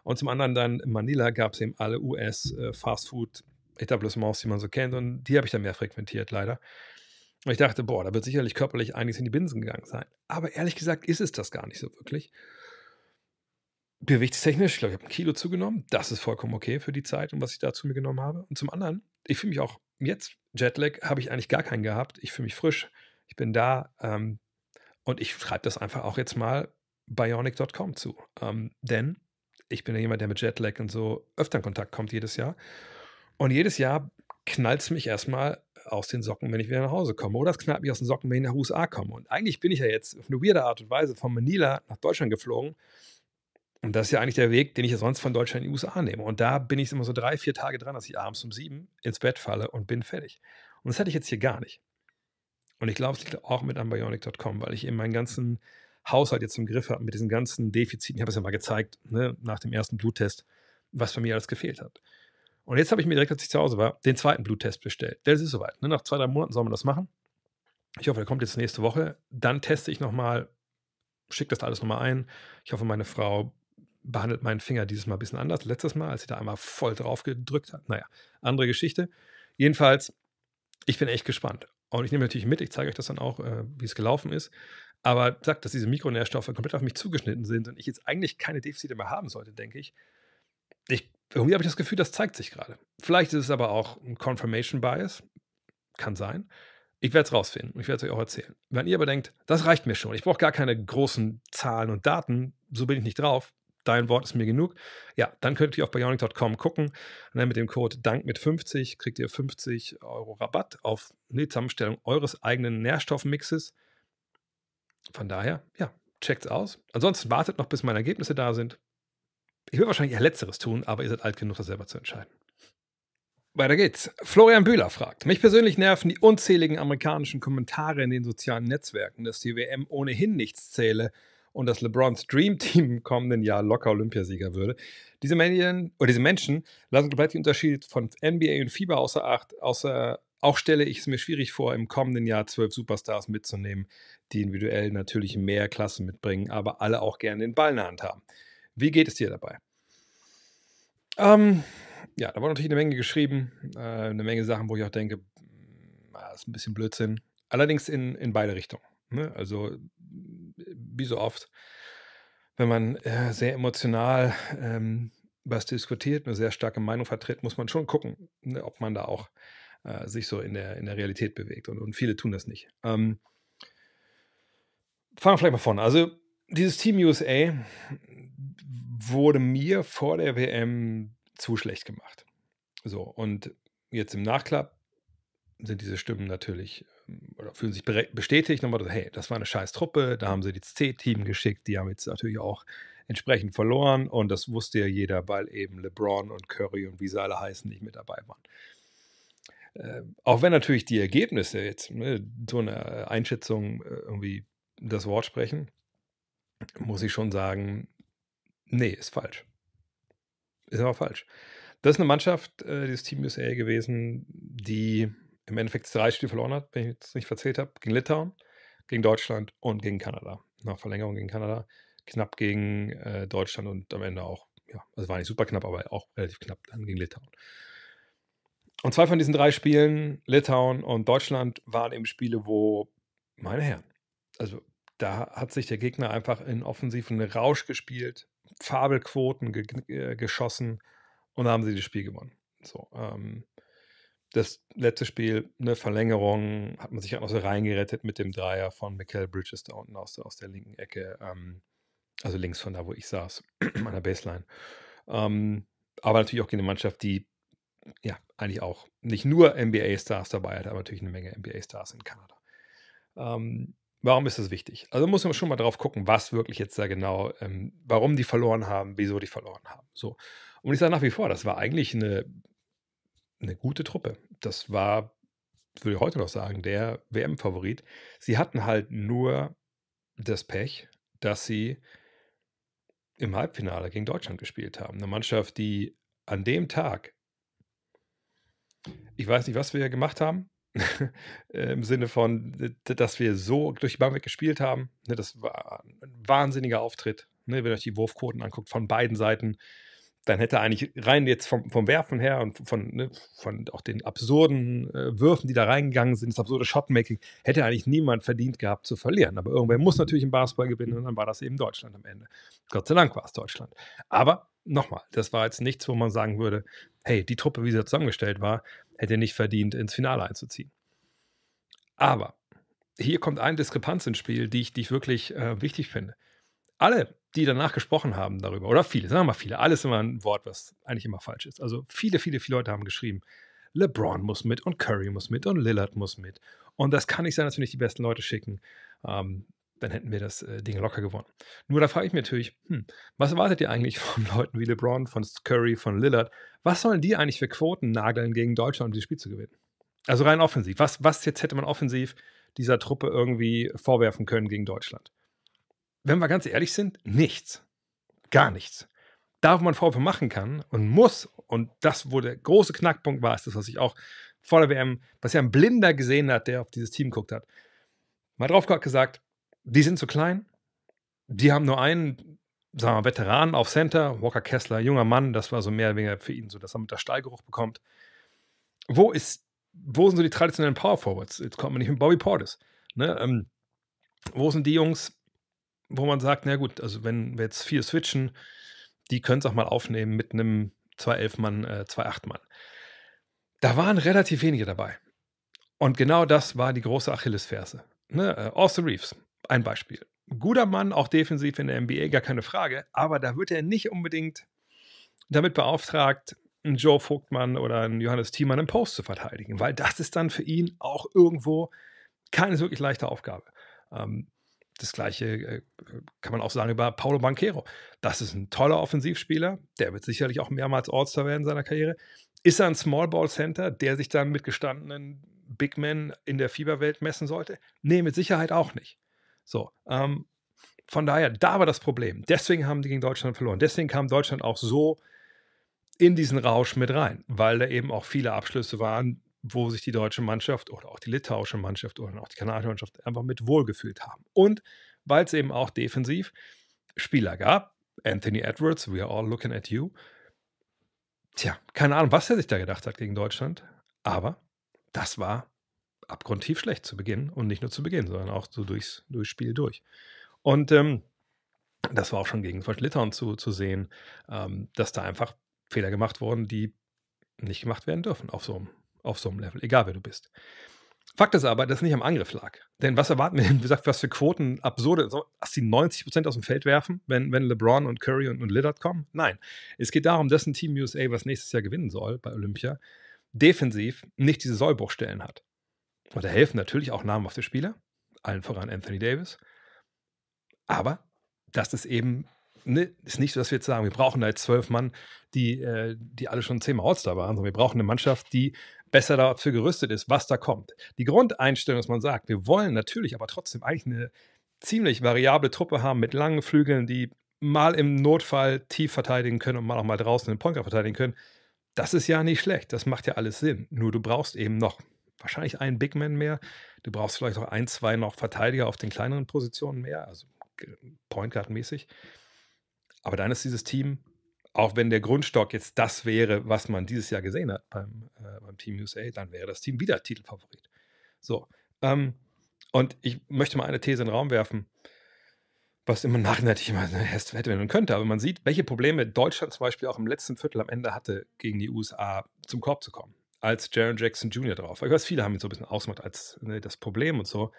Und zum anderen dann in Manila gab es eben alle US-Fastfood-Etablissements, äh, die man so kennt und die habe ich dann mehr frequentiert, leider. Und ich dachte, boah, da wird sicherlich körperlich einiges in die Binsen gegangen sein. Aber ehrlich gesagt ist es das gar nicht so wirklich. Gewichtstechnisch, ich glaube, ich habe ein Kilo zugenommen. Das ist vollkommen okay für die Zeit und was ich da zu mir genommen habe. Und zum anderen, ich fühle mich auch jetzt, Jetlag, habe ich eigentlich gar keinen gehabt. Ich fühle mich frisch. Ich bin da. Ähm, und ich schreibe das einfach auch jetzt mal bionic.com zu. Ähm, denn ich bin ja jemand, der mit Jetlag und so öfter in Kontakt kommt jedes Jahr. Und jedes Jahr knallt es mich erstmal aus den Socken, wenn ich wieder nach Hause komme. Oder es knallt mich aus den Socken, wenn ich nach USA komme. Und eigentlich bin ich ja jetzt auf eine weirde Art und Weise von Manila nach Deutschland geflogen. Und das ist ja eigentlich der Weg, den ich ja sonst von Deutschland in die USA nehme. Und da bin ich immer so drei, vier Tage dran, dass ich abends um sieben ins Bett falle und bin fertig. Und das hatte ich jetzt hier gar nicht. Und ich glaube, es liegt auch mit ambionic.com, weil ich eben meinen ganzen Haushalt jetzt im Griff habe mit diesen ganzen Defiziten. Ich habe es ja mal gezeigt, ne, nach dem ersten Bluttest, was bei mir alles gefehlt hat. Und jetzt habe ich mir direkt, als ich zu Hause war, den zweiten Bluttest bestellt. Das ist soweit. Ne? Nach zwei, drei Monaten soll man das machen. Ich hoffe, der kommt jetzt nächste Woche. Dann teste ich nochmal, schicke das alles nochmal ein. Ich hoffe, meine Frau behandelt meinen Finger dieses Mal ein bisschen anders. Letztes Mal, als sie da einmal voll drauf gedrückt hat. Naja, andere Geschichte. Jedenfalls, ich bin echt gespannt. Und ich nehme natürlich mit, ich zeige euch das dann auch, äh, wie es gelaufen ist. Aber sagt, dass diese Mikronährstoffe komplett auf mich zugeschnitten sind und ich jetzt eigentlich keine Defizite mehr haben sollte, denke ich. Ich irgendwie habe ich das Gefühl, das zeigt sich gerade. Vielleicht ist es aber auch ein Confirmation Bias. Kann sein. Ich werde es rausfinden und ich werde es euch auch erzählen. Wenn ihr aber denkt, das reicht mir schon, ich brauche gar keine großen Zahlen und Daten, so bin ich nicht drauf, dein Wort ist mir genug, ja, dann könnt ihr auf bionic.com gucken und dann mit dem Code DANK mit 50 kriegt ihr 50 Euro Rabatt auf die Zusammenstellung eures eigenen Nährstoffmixes. Von daher, ja, checkt es aus. Ansonsten wartet noch, bis meine Ergebnisse da sind. Ich würde wahrscheinlich eher Letzteres tun, aber ihr seid alt genug, das selber zu entscheiden. Weiter geht's. Florian Bühler fragt: Mich persönlich nerven die unzähligen amerikanischen Kommentare in den sozialen Netzwerken, dass die WM ohnehin nichts zähle und dass LeBrons Dream Team im kommenden Jahr locker Olympiasieger würde. Diese, Medien, oder diese Menschen lassen komplett den Unterschied von NBA und FIBA außer Acht. Außer, auch stelle ich es mir schwierig vor, im kommenden Jahr zwölf Superstars mitzunehmen, die individuell natürlich mehr Klassen mitbringen, aber alle auch gerne den Ball in der Hand haben. Wie geht es dir dabei? Ähm, ja, da wurde natürlich eine Menge geschrieben, äh, eine Menge Sachen, wo ich auch denke, das hm, ah, ist ein bisschen Blödsinn. Allerdings in, in beide Richtungen. Ne? Also, wie so oft, wenn man äh, sehr emotional ähm, was diskutiert, eine sehr starke Meinung vertritt, muss man schon gucken, ne, ob man da auch äh, sich so in der, in der Realität bewegt. Und, und viele tun das nicht. Ähm, fangen wir vielleicht mal vorne. Also, dieses Team USA, wurde mir vor der WM zu schlecht gemacht. So, und jetzt im Nachklapp sind diese Stimmen natürlich ähm, oder fühlen sich bestätigt nochmal, hey, das war eine scheiß Truppe, da haben sie die C-Team geschickt, die haben jetzt natürlich auch entsprechend verloren und das wusste ja jeder, weil eben LeBron und Curry und wie sie alle heißen nicht mit dabei waren. Äh, auch wenn natürlich die Ergebnisse jetzt ne, so eine Einschätzung äh, irgendwie das Wort sprechen, muss ich schon sagen, Nee, ist falsch. Ist aber falsch. Das ist eine Mannschaft, äh, dieses Team USA gewesen, die im Endeffekt drei Spiele verloren hat, wenn ich jetzt nicht verzählt habe, gegen Litauen, gegen Deutschland und gegen Kanada. Nach Verlängerung gegen Kanada, knapp gegen äh, Deutschland und am Ende auch, ja, also war nicht super knapp, aber auch relativ knapp dann gegen Litauen. Und zwei von diesen drei Spielen, Litauen und Deutschland, waren eben Spiele, wo, meine Herren, also da hat sich der Gegner einfach in offensiven Rausch gespielt, Fabelquoten ge äh, geschossen und haben sie das Spiel gewonnen. So, ähm, das letzte Spiel, eine Verlängerung, hat man sich auch noch so reingerettet mit dem Dreier von Michael Bridges da unten aus, aus der linken Ecke, ähm, also links von da, wo ich saß, an der Baseline. Ähm, aber natürlich auch gegen eine Mannschaft, die ja eigentlich auch nicht nur NBA-Stars dabei hat, aber natürlich eine Menge NBA-Stars in Kanada. Ähm, Warum ist das wichtig? Also muss man schon mal drauf gucken, was wirklich jetzt da genau, ähm, warum die verloren haben, wieso die verloren haben. So. Und ich sage nach wie vor, das war eigentlich eine, eine gute Truppe. Das war, würde ich heute noch sagen, der WM-Favorit. Sie hatten halt nur das Pech, dass sie im Halbfinale gegen Deutschland gespielt haben. Eine Mannschaft, die an dem Tag, ich weiß nicht, was wir gemacht haben, Äh, Im Sinne von, dass wir so durch die Bank weg gespielt haben. Ne, das war ein wahnsinniger Auftritt. Ne? Wenn ihr euch die Wurfquoten anguckt von beiden Seiten, dann hätte eigentlich rein jetzt vom, vom Werfen her und von, ne, von auch den absurden äh, Würfen, die da reingegangen sind, das absurde Shotmaking, hätte eigentlich niemand verdient gehabt zu verlieren. Aber irgendwer muss natürlich im Basketball gewinnen und dann war das eben Deutschland am Ende. Gott sei Dank war es Deutschland. Aber nochmal, das war jetzt nichts, wo man sagen würde, hey, die Truppe, wie sie zusammengestellt war, hätte nicht verdient, ins Finale einzuziehen. Aber hier kommt eine Diskrepanz ins Spiel, die ich, die ich wirklich äh, wichtig finde. Alle, die danach gesprochen haben darüber, oder viele, sagen wir mal viele, alles immer ein Wort, was eigentlich immer falsch ist. Also viele, viele, viele Leute haben geschrieben, LeBron muss mit und Curry muss mit und Lillard muss mit. Und das kann nicht sein, dass wir nicht die besten Leute schicken. Ähm, dann hätten wir das äh, Ding locker gewonnen. Nur da frage ich mich natürlich, hm, was erwartet ihr eigentlich von Leuten wie LeBron, von Curry, von Lillard? Was sollen die eigentlich für Quoten nageln gegen Deutschland, um dieses Spiel zu gewinnen? Also rein offensiv. Was, was jetzt hätte man offensiv dieser Truppe irgendwie vorwerfen können gegen Deutschland? Wenn wir ganz ehrlich sind, nichts. Gar nichts. Da, wo man Vorwürfe machen kann und muss, und das, wo der große Knackpunkt war, ist das, was ich auch vor der WM, was ja ein Blinder gesehen hat, der auf dieses Team guckt hat. Mal drauf gesagt, die sind zu klein. Die haben nur einen, sagen wir mal, Veteran auf Center, Walker Kessler, junger Mann, das war so mehr oder weniger für ihn so, dass er mit der Steigeruch bekommt. Wo ist, wo sind so die traditionellen Power Forwards? Jetzt kommt man nicht mit Bobby Portis. Ne? Ähm, wo sind die Jungs, wo man sagt, na gut, also wenn wir jetzt vier switchen, die können es auch mal aufnehmen mit einem 2-11-Mann, äh, 2-8-Mann. Da waren relativ wenige dabei. Und genau das war die große Achillesferse. Ne? Äh, Austin Reeves ein Beispiel. Guter Mann, auch defensiv in der NBA, gar keine Frage, aber da wird er nicht unbedingt damit beauftragt, einen Joe Vogtmann oder einen Johannes Thiemann im Post zu verteidigen, weil das ist dann für ihn auch irgendwo keine wirklich leichte Aufgabe. Ähm, das gleiche äh, kann man auch sagen über Paulo Banquero. Das ist ein toller Offensivspieler, der wird sicherlich auch mehrmals All-Star werden in seiner Karriere. Ist er ein Small Ball Center, der sich dann mit gestandenen Big Men in der Fieberwelt messen sollte? Nee, mit Sicherheit auch nicht. So, ähm, von daher, da war das Problem. Deswegen haben die gegen Deutschland verloren. Deswegen kam Deutschland auch so in diesen Rausch mit rein, weil da eben auch viele Abschlüsse waren, wo sich die deutsche Mannschaft oder auch die litauische Mannschaft oder auch die kanadische Mannschaft einfach mit wohlgefühlt haben. Und weil es eben auch defensiv Spieler gab, Anthony Edwards, we are all looking at you. Tja, keine Ahnung, was er sich da gedacht hat gegen Deutschland, aber das war abgrundtief schlecht zu Beginn und nicht nur zu Beginn, sondern auch so durchs, durchs Spiel durch. Und ähm, das war auch schon gegen zum Litauen zu, zu sehen, ähm, dass da einfach Fehler gemacht wurden, die nicht gemacht werden dürfen auf so, einem, auf so einem Level, egal wer du bist. Fakt ist aber, dass es nicht am Angriff lag. Denn was erwarten wir denn, wie gesagt, was für Quoten absurde, dass die 90% aus dem Feld werfen, wenn, wenn LeBron und Curry und, und Lillard kommen? Nein. Es geht darum, dass ein Team USA, was nächstes Jahr gewinnen soll bei Olympia, defensiv nicht diese Sollbruchstellen hat. Und da helfen natürlich auch namhafte Spieler, allen voran Anthony Davis. Aber das ist eben ne, ist nicht so, dass wir jetzt sagen, wir brauchen da jetzt zwölf Mann, die, äh, die alle schon zehnmal All-Star waren, sondern wir brauchen eine Mannschaft, die besser dafür gerüstet ist, was da kommt. Die Grundeinstellung, dass man sagt, wir wollen natürlich aber trotzdem eigentlich eine ziemlich variable Truppe haben mit langen Flügeln, die mal im Notfall tief verteidigen können und mal auch mal draußen den Point verteidigen können. Das ist ja nicht schlecht, das macht ja alles Sinn. Nur du brauchst eben noch wahrscheinlich einen Big Man mehr. Du brauchst vielleicht auch ein, zwei noch Verteidiger auf den kleineren Positionen mehr, also Point Guard mäßig. Aber dann ist dieses Team, auch wenn der Grundstock jetzt das wäre, was man dieses Jahr gesehen hat beim, äh, beim Team USA, dann wäre das Team wieder Titelfavorit. So. Ähm, und ich möchte mal eine These in den Raum werfen, was immer nachhaltig immer hätte, hätte man könnte. Aber man sieht, welche Probleme Deutschland zum Beispiel auch im letzten Viertel am Ende hatte, gegen die USA zum Korb zu kommen als Jaron Jackson Jr. drauf. Ich weiß, viele haben ihn so ein bisschen ausgemacht als ne, das Problem und so.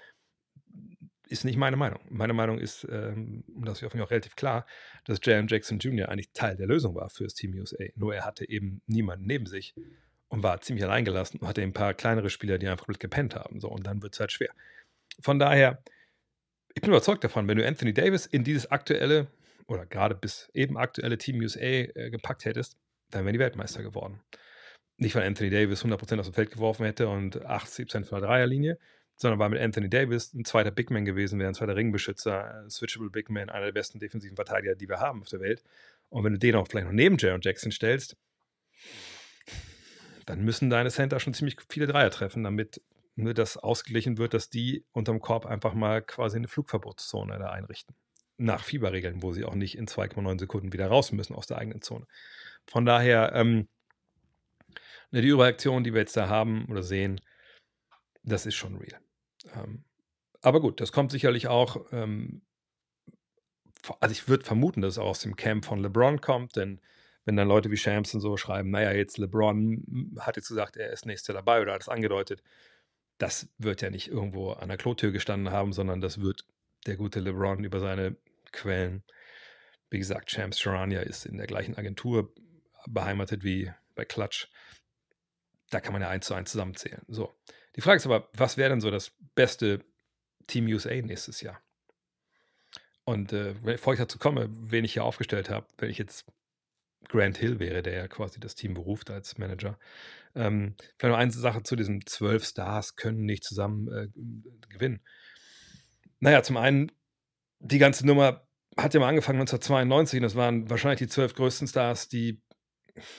Ist nicht meine Meinung. Meine Meinung ist, ähm, und das ist auf mich auch relativ klar, dass Jaron Jackson Jr. eigentlich Teil der Lösung war für das Team USA. Nur er hatte eben niemanden neben sich und war ziemlich alleingelassen und hatte ein paar kleinere Spieler, die einfach gepennt haben. So, und dann wird es halt schwer. Von daher, ich bin überzeugt davon, wenn du Anthony Davis in dieses aktuelle oder gerade bis eben aktuelle Team USA äh, gepackt hättest, dann wären die Weltmeister geworden nicht weil Anthony Davis 100% aus dem Feld geworfen hätte und 80% von der Dreierlinie, sondern weil mit Anthony Davis ein zweiter Big Man gewesen, wäre ein zweiter Ringbeschützer, switchable Big Man, einer der besten defensiven Verteidiger, die wir haben auf der Welt. Und wenn du den auch vielleicht noch neben Jaron Jackson stellst, dann müssen deine Center schon ziemlich viele Dreier treffen, damit ne, das ausgeglichen wird, dass die unterm Korb einfach mal quasi eine Flugverbotszone da einrichten. Nach Fieberregeln, wo sie auch nicht in 2,9 Sekunden wieder raus müssen aus der eigenen Zone. Von daher, ähm, Ne, die Überreaktion, die wir jetzt da haben oder sehen, das ist schon real. Ähm, aber gut, das kommt sicherlich auch, ähm, also ich würde vermuten, dass es auch aus dem Camp von LeBron kommt, denn wenn dann Leute wie Shams und so schreiben, naja, jetzt LeBron hat jetzt gesagt, er ist nächster dabei oder hat es angedeutet, das wird ja nicht irgendwo an der Klotür gestanden haben, sondern das wird der gute LeBron über seine Quellen. Wie gesagt, Shams Charania ist in der gleichen Agentur beheimatet wie bei Klatsch da kann man ja eins zu eins zusammenzählen. So. Die Frage ist aber, was wäre denn so das beste Team USA nächstes Jahr? Und äh, bevor ich dazu komme, wen ich hier aufgestellt habe, wenn ich jetzt Grant Hill wäre, der ja quasi das Team beruft als Manager. Ähm, vielleicht noch eine Sache zu diesen zwölf Stars können nicht zusammen äh, gewinnen. Naja, zum einen, die ganze Nummer hat ja mal angefangen 1992 und das waren wahrscheinlich die zwölf größten Stars, die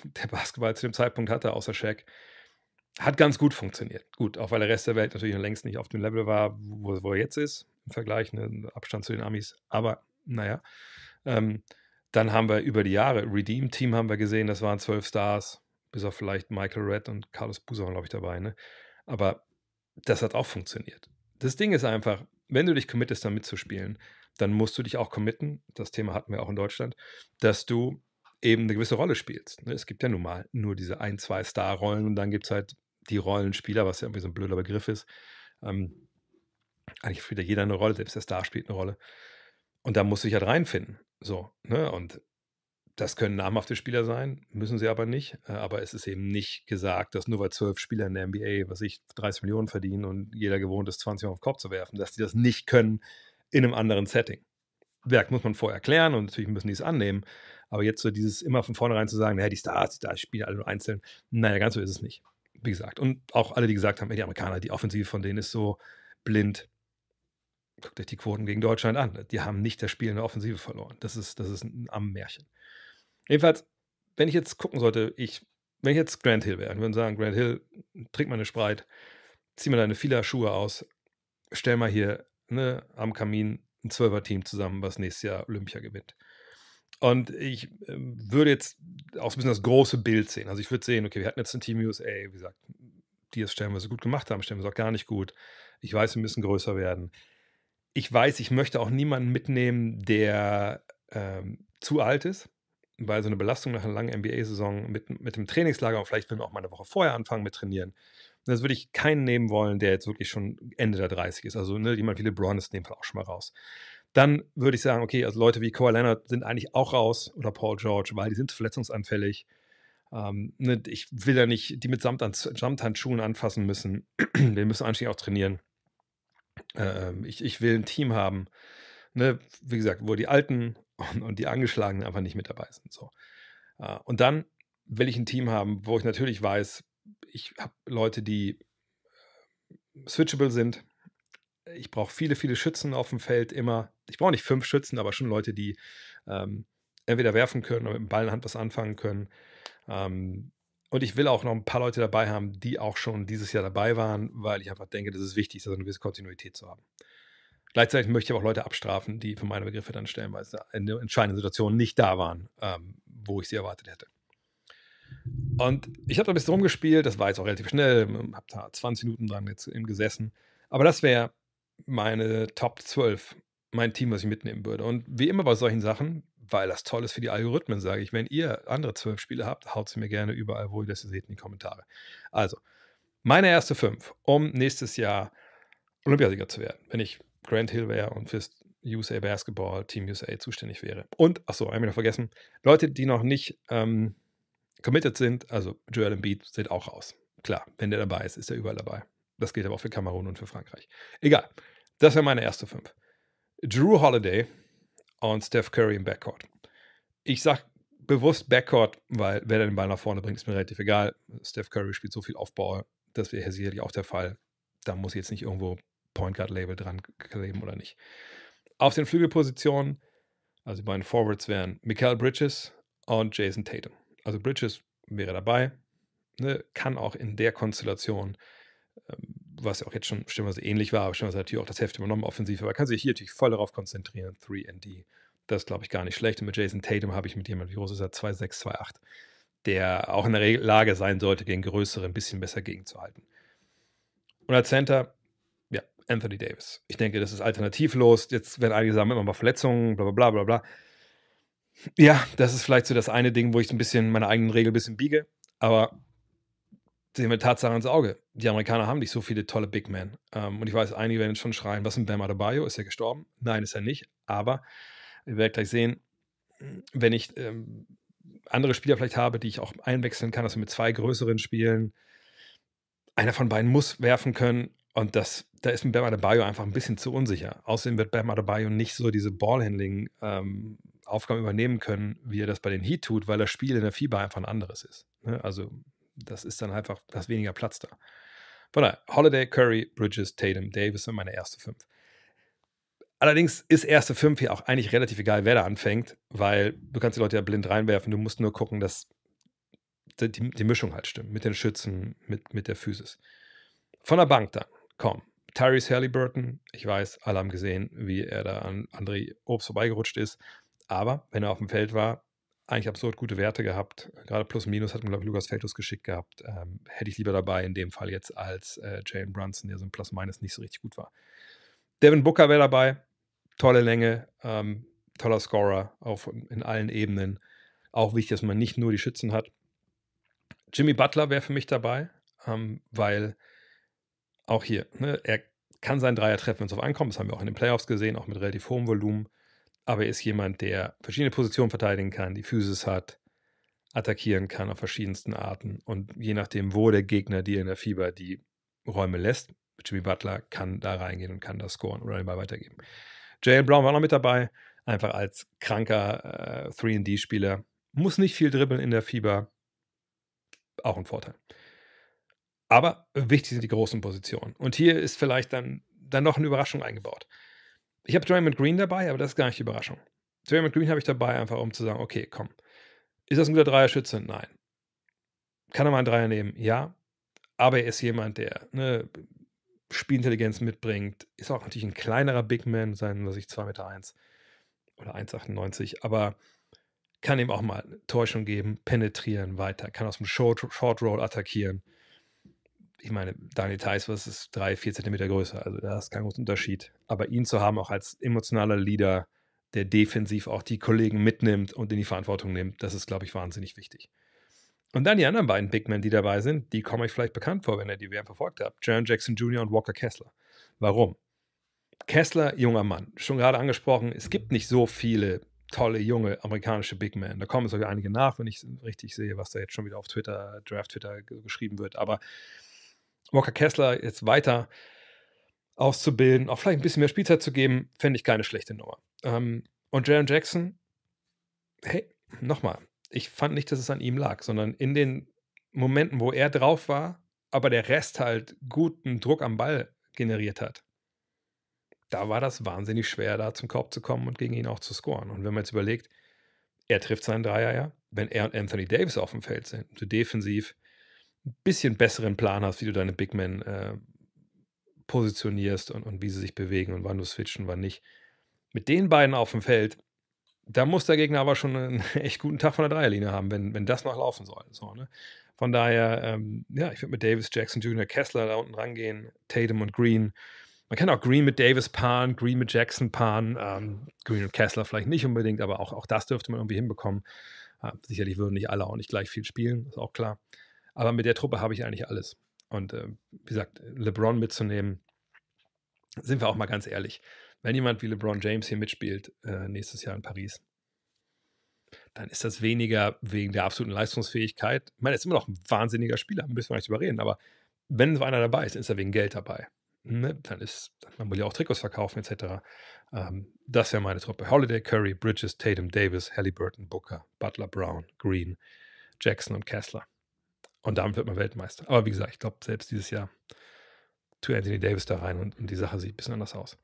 der Basketball zu dem Zeitpunkt hatte, außer Shaq hat ganz gut funktioniert. Gut, auch weil der Rest der Welt natürlich noch längst nicht auf dem Level war, wo, wo er jetzt ist, im Vergleich, ne, Abstand zu den Amis. Aber naja. Ähm, dann haben wir über die Jahre, Redeem Team haben wir gesehen, das waren zwölf Stars, bis auf vielleicht Michael Red und Carlos Buser glaube ich, dabei. Ne? Aber das hat auch funktioniert. Das Ding ist einfach, wenn du dich committest, da mitzuspielen, dann musst du dich auch committen, das Thema hatten wir auch in Deutschland, dass du eben eine gewisse Rolle spielst. Ne? Es gibt ja nun mal nur diese ein, zwei Star-Rollen und dann gibt es halt die Rollenspieler, was ja irgendwie so ein blöder Begriff ist. Ähm, eigentlich spielt ja jeder eine Rolle, selbst der Star spielt eine Rolle. Und da musst du dich halt reinfinden. So, ne? Und das können namhafte Spieler sein, müssen sie aber nicht. Äh, aber es ist eben nicht gesagt, dass nur weil zwölf Spieler in der NBA, was ich, 30 Millionen verdienen und jeder gewohnt ist, 20 Mal auf den Kopf zu werfen, dass die das nicht können in einem anderen Setting. Werk muss man vorher erklären und natürlich müssen die es annehmen. Aber jetzt so dieses immer von vornherein zu sagen, naja, die Stars, die Stars spielen alle nur einzeln, naja, ganz so ist es nicht wie gesagt, und auch alle, die gesagt haben, ey, die Amerikaner, die Offensive von denen ist so blind. Guckt euch die Quoten gegen Deutschland an. Die haben nicht das Spiel in der Offensive verloren. Das ist, das ist ein am Märchen. Jedenfalls, wenn ich jetzt gucken sollte, ich, wenn ich jetzt Grant Hill wäre, ich würde sagen, Grant Hill, trink mal eine Sprite, zieh mal deine vieler Schuhe aus, stell mal hier ne, am Kamin ein Zwölfer-Team zusammen, was nächstes Jahr Olympia gewinnt. Und ich ähm, würde jetzt auch so ein bisschen das große Bild sehen. Also ich würde sehen, okay, wir hatten jetzt ein Team USA, wie gesagt, die es stellenweise gut gemacht haben, stellen wir es auch gar nicht gut. Ich weiß, wir müssen größer werden. Ich weiß, ich möchte auch niemanden mitnehmen, der ähm, zu alt ist, weil so eine Belastung nach einer langen NBA-Saison mit, mit dem Trainingslager, und vielleicht will man auch mal eine Woche vorher anfangen mit trainieren. Das würde ich keinen nehmen wollen, der jetzt wirklich schon Ende der 30 ist. Also ne, jemand wie LeBron ist in dem Fall auch schon mal raus dann würde ich sagen, okay, also Leute wie Kawhi Leonard sind eigentlich auch raus oder Paul George, weil die sind verletzungsanfällig. Ähm, ne, ich will ja nicht die mit Samthandschuhen anfassen müssen. Wir müssen eigentlich auch trainieren. Ähm, ich, ich, will ein Team haben, ne, wie gesagt, wo die Alten und, und, die Angeschlagenen einfach nicht mit dabei sind. So. Äh, und dann will ich ein Team haben, wo ich natürlich weiß, ich habe Leute, die äh, switchable sind, ich brauche viele, viele Schützen auf dem Feld immer. Ich brauche nicht fünf Schützen, aber schon Leute, die ähm, entweder werfen können oder mit dem Ball in der Hand was anfangen können. Ähm, und ich will auch noch ein paar Leute dabei haben, die auch schon dieses Jahr dabei waren, weil ich einfach denke, das ist wichtig ist, also eine gewisse Kontinuität zu haben. Gleichzeitig möchte ich aber auch Leute abstrafen, die für meine Begriffe dann stellenweise in entscheidenden Situation nicht da waren, ähm, wo ich sie erwartet hätte. Und ich habe da ein bisschen rumgespielt, das war jetzt auch relativ schnell, habe da 20 Minuten dran jetzt eben gesessen. Aber das wäre meine Top 12, mein Team, was ich mitnehmen würde. Und wie immer bei solchen Sachen, weil das toll ist für die Algorithmen, sage ich, wenn ihr andere zwölf Spiele habt, haut sie mir gerne überall, wo ihr das seht, in die Kommentare. Also, meine erste fünf, um nächstes Jahr Olympiasieger zu werden, wenn ich Grant Hill wäre und fürs USA Basketball, Team USA zuständig wäre. Und, achso, habe ich noch vergessen, Leute, die noch nicht ähm, committed sind, also Joel Embiid, sind auch raus. Klar, wenn der dabei ist, ist er überall dabei. Das gilt aber auch für Kamerun und für Frankreich. Egal. Das wäre meine erste fünf. Drew Holiday und Steph Curry im Backcourt. Ich sage bewusst Backcourt, weil wer den Ball nach vorne bringt, ist mir relativ egal. Steph Curry spielt so viel Aufbau, das wäre sicherlich auch der Fall. Da muss ich jetzt nicht irgendwo Point Guard Label dran kleben oder nicht. Auf den Flügelpositionen, also die beiden Forwards wären Michael Bridges und Jason Tatum. Also Bridges wäre dabei, ne, kann auch in der Konstellation ähm, was ja auch jetzt schon stimmweise ähnlich war, aber stimmweise natürlich auch das Heft übernommen, offensiv, aber kann sich hier natürlich voll darauf konzentrieren, 3D. Das ist, glaube ich, gar nicht schlecht. Und mit Jason Tatum habe ich mit jemandem, wie groß ist er, 2628, der auch in der Lage sein sollte, gegen Größere ein bisschen besser gegenzuhalten. Und als Center, ja, Anthony Davis. Ich denke, das ist alternativlos. Jetzt werden einige sagen, immer mal Verletzungen, bla bla bla bla. Ja, das ist vielleicht so das eine Ding, wo ich ein bisschen meine eigenen Regeln ein bisschen biege. Aber sehen wir Tatsache ins Auge. Die Amerikaner haben nicht so viele tolle Big Men. Ähm, und ich weiß, einige werden schon schreien, was ist mit Bam Adebayo? Ist er gestorben? Nein, ist er nicht. Aber wir werden gleich sehen, wenn ich ähm, andere Spieler vielleicht habe, die ich auch einwechseln kann, dass wir mit zwei größeren spielen. Einer von beiden muss werfen können. Und das, da ist mit Bam Adebayo einfach ein bisschen zu unsicher. Außerdem wird Bam Adebayo nicht so diese Ballhandling-Aufgaben ähm, übernehmen können, wie er das bei den Heat tut, weil das Spiel in der FIBA einfach ein anderes ist. Ne? Also das ist dann halt einfach, da weniger Platz da. Von daher, Holiday, Curry, Bridges, Tatum, Davis sind meine erste fünf. Allerdings ist erste fünf hier auch eigentlich relativ egal, wer da anfängt, weil du kannst die Leute ja blind reinwerfen. Du musst nur gucken, dass die, die Mischung halt stimmt mit den Schützen, mit, mit der Physis. Von der Bank dann, komm. Tyrese Halliburton, ich weiß, alle haben gesehen, wie er da an André Obst vorbeigerutscht ist. Aber wenn er auf dem Feld war, eigentlich absurd gute Werte gehabt. Gerade plus minus hat mir, glaube ich, Lukas Feltus geschickt gehabt. Ähm, hätte ich lieber dabei in dem Fall jetzt als äh, Jalen Brunson, der so ein plus minus nicht so richtig gut war. Devin Booker wäre dabei. Tolle Länge, ähm, toller Scorer auf, in allen Ebenen. Auch wichtig, dass man nicht nur die Schützen hat. Jimmy Butler wäre für mich dabei, ähm, weil auch hier, ne, er kann seinen Dreier treffen, wenn es auf ankommt. Das haben wir auch in den Playoffs gesehen, auch mit relativ hohem Volumen aber er ist jemand, der verschiedene Positionen verteidigen kann, die Physis hat, attackieren kann auf verschiedensten Arten. Und je nachdem, wo der Gegner dir in der Fieber die Räume lässt, Jimmy Butler kann da reingehen und kann da scoren oder den Ball weitergeben. Jalen Brown war noch mit dabei, einfach als kranker äh, 3D-Spieler. Muss nicht viel dribbeln in der Fieber. Auch ein Vorteil. Aber wichtig sind die großen Positionen. Und hier ist vielleicht dann, dann noch eine Überraschung eingebaut. Ich habe Draymond Green dabei, aber das ist gar nicht die Überraschung. Draymond Green habe ich dabei, einfach um zu sagen, okay, komm. Ist das ein guter Dreier-Schütze? Nein. Kann er mal einen Dreier nehmen? Ja. Aber er ist jemand, der eine Spielintelligenz mitbringt. Ist auch natürlich ein kleinerer Big Man, sein, was ich, 2,1 Meter eins oder 1,98. Aber kann ihm auch mal Täuschung geben, penetrieren weiter, kann aus dem Short, Short Roll attackieren ich meine, Daniel Theiss ist drei, vier Zentimeter größer, also da ist kein großer Unterschied. Aber ihn zu haben, auch als emotionaler Leader, der defensiv auch die Kollegen mitnimmt und in die Verantwortung nimmt, das ist, glaube ich, wahnsinnig wichtig. Und dann die anderen beiden Big Men, die dabei sind, die kommen euch vielleicht bekannt vor, wenn ihr die WM verfolgt habt. Jaron Jackson Jr. und Walker Kessler. Warum? Kessler, junger Mann. Schon gerade angesprochen, es gibt nicht so viele tolle junge amerikanische Big Men. Da kommen sogar einige nach, wenn ich es richtig sehe, was da jetzt schon wieder auf Twitter, Draft Twitter geschrieben wird. Aber Walker Kessler jetzt weiter auszubilden, auch vielleicht ein bisschen mehr Spielzeit zu geben, fände ich keine schlechte Nummer. Ähm, und Jaron Jackson, hey, nochmal, ich fand nicht, dass es an ihm lag, sondern in den Momenten, wo er drauf war, aber der Rest halt guten Druck am Ball generiert hat, da war das wahnsinnig schwer, da zum Korb zu kommen und gegen ihn auch zu scoren. Und wenn man jetzt überlegt, er trifft seinen Dreier ja, wenn er und Anthony Davis auf dem Feld sind, so defensiv bisschen besseren Plan hast, wie du deine Big Men äh, positionierst und, und wie sie sich bewegen und wann du switchen, wann nicht. Mit den beiden auf dem Feld, da muss der Gegner aber schon einen echt guten Tag von der Dreierlinie haben, wenn, wenn das noch laufen soll. So, ne? Von daher, ähm, ja, ich würde mit Davis, Jackson Jr., Kessler da unten rangehen, Tatum und Green. Man kann auch Green mit Davis paaren, Green mit Jackson paaren, ähm, Green und Kessler vielleicht nicht unbedingt, aber auch, auch das dürfte man irgendwie hinbekommen. Äh, sicherlich würden nicht alle auch nicht gleich viel spielen, ist auch klar. Aber mit der Truppe habe ich eigentlich alles. Und äh, wie gesagt, LeBron mitzunehmen, sind wir auch mal ganz ehrlich. Wenn jemand wie LeBron James hier mitspielt äh, nächstes Jahr in Paris, dann ist das weniger wegen der absoluten Leistungsfähigkeit. Ich meine, er ist immer noch ein wahnsinniger Spieler, müssen wir nicht überreden, aber wenn so einer dabei ist, ist er wegen Geld dabei. Ne? Dann ist, man will ja auch Trikots verkaufen, etc. Ähm, das wäre meine Truppe. Holiday, Curry, Bridges, Tatum, Davis, Halliburton, Booker, Butler, Brown, Green, Jackson und Kessler. Und damit wird man Weltmeister. Aber wie gesagt, ich glaube, selbst dieses Jahr tue Anthony Davis da rein und, und die Sache sieht ein bisschen anders aus.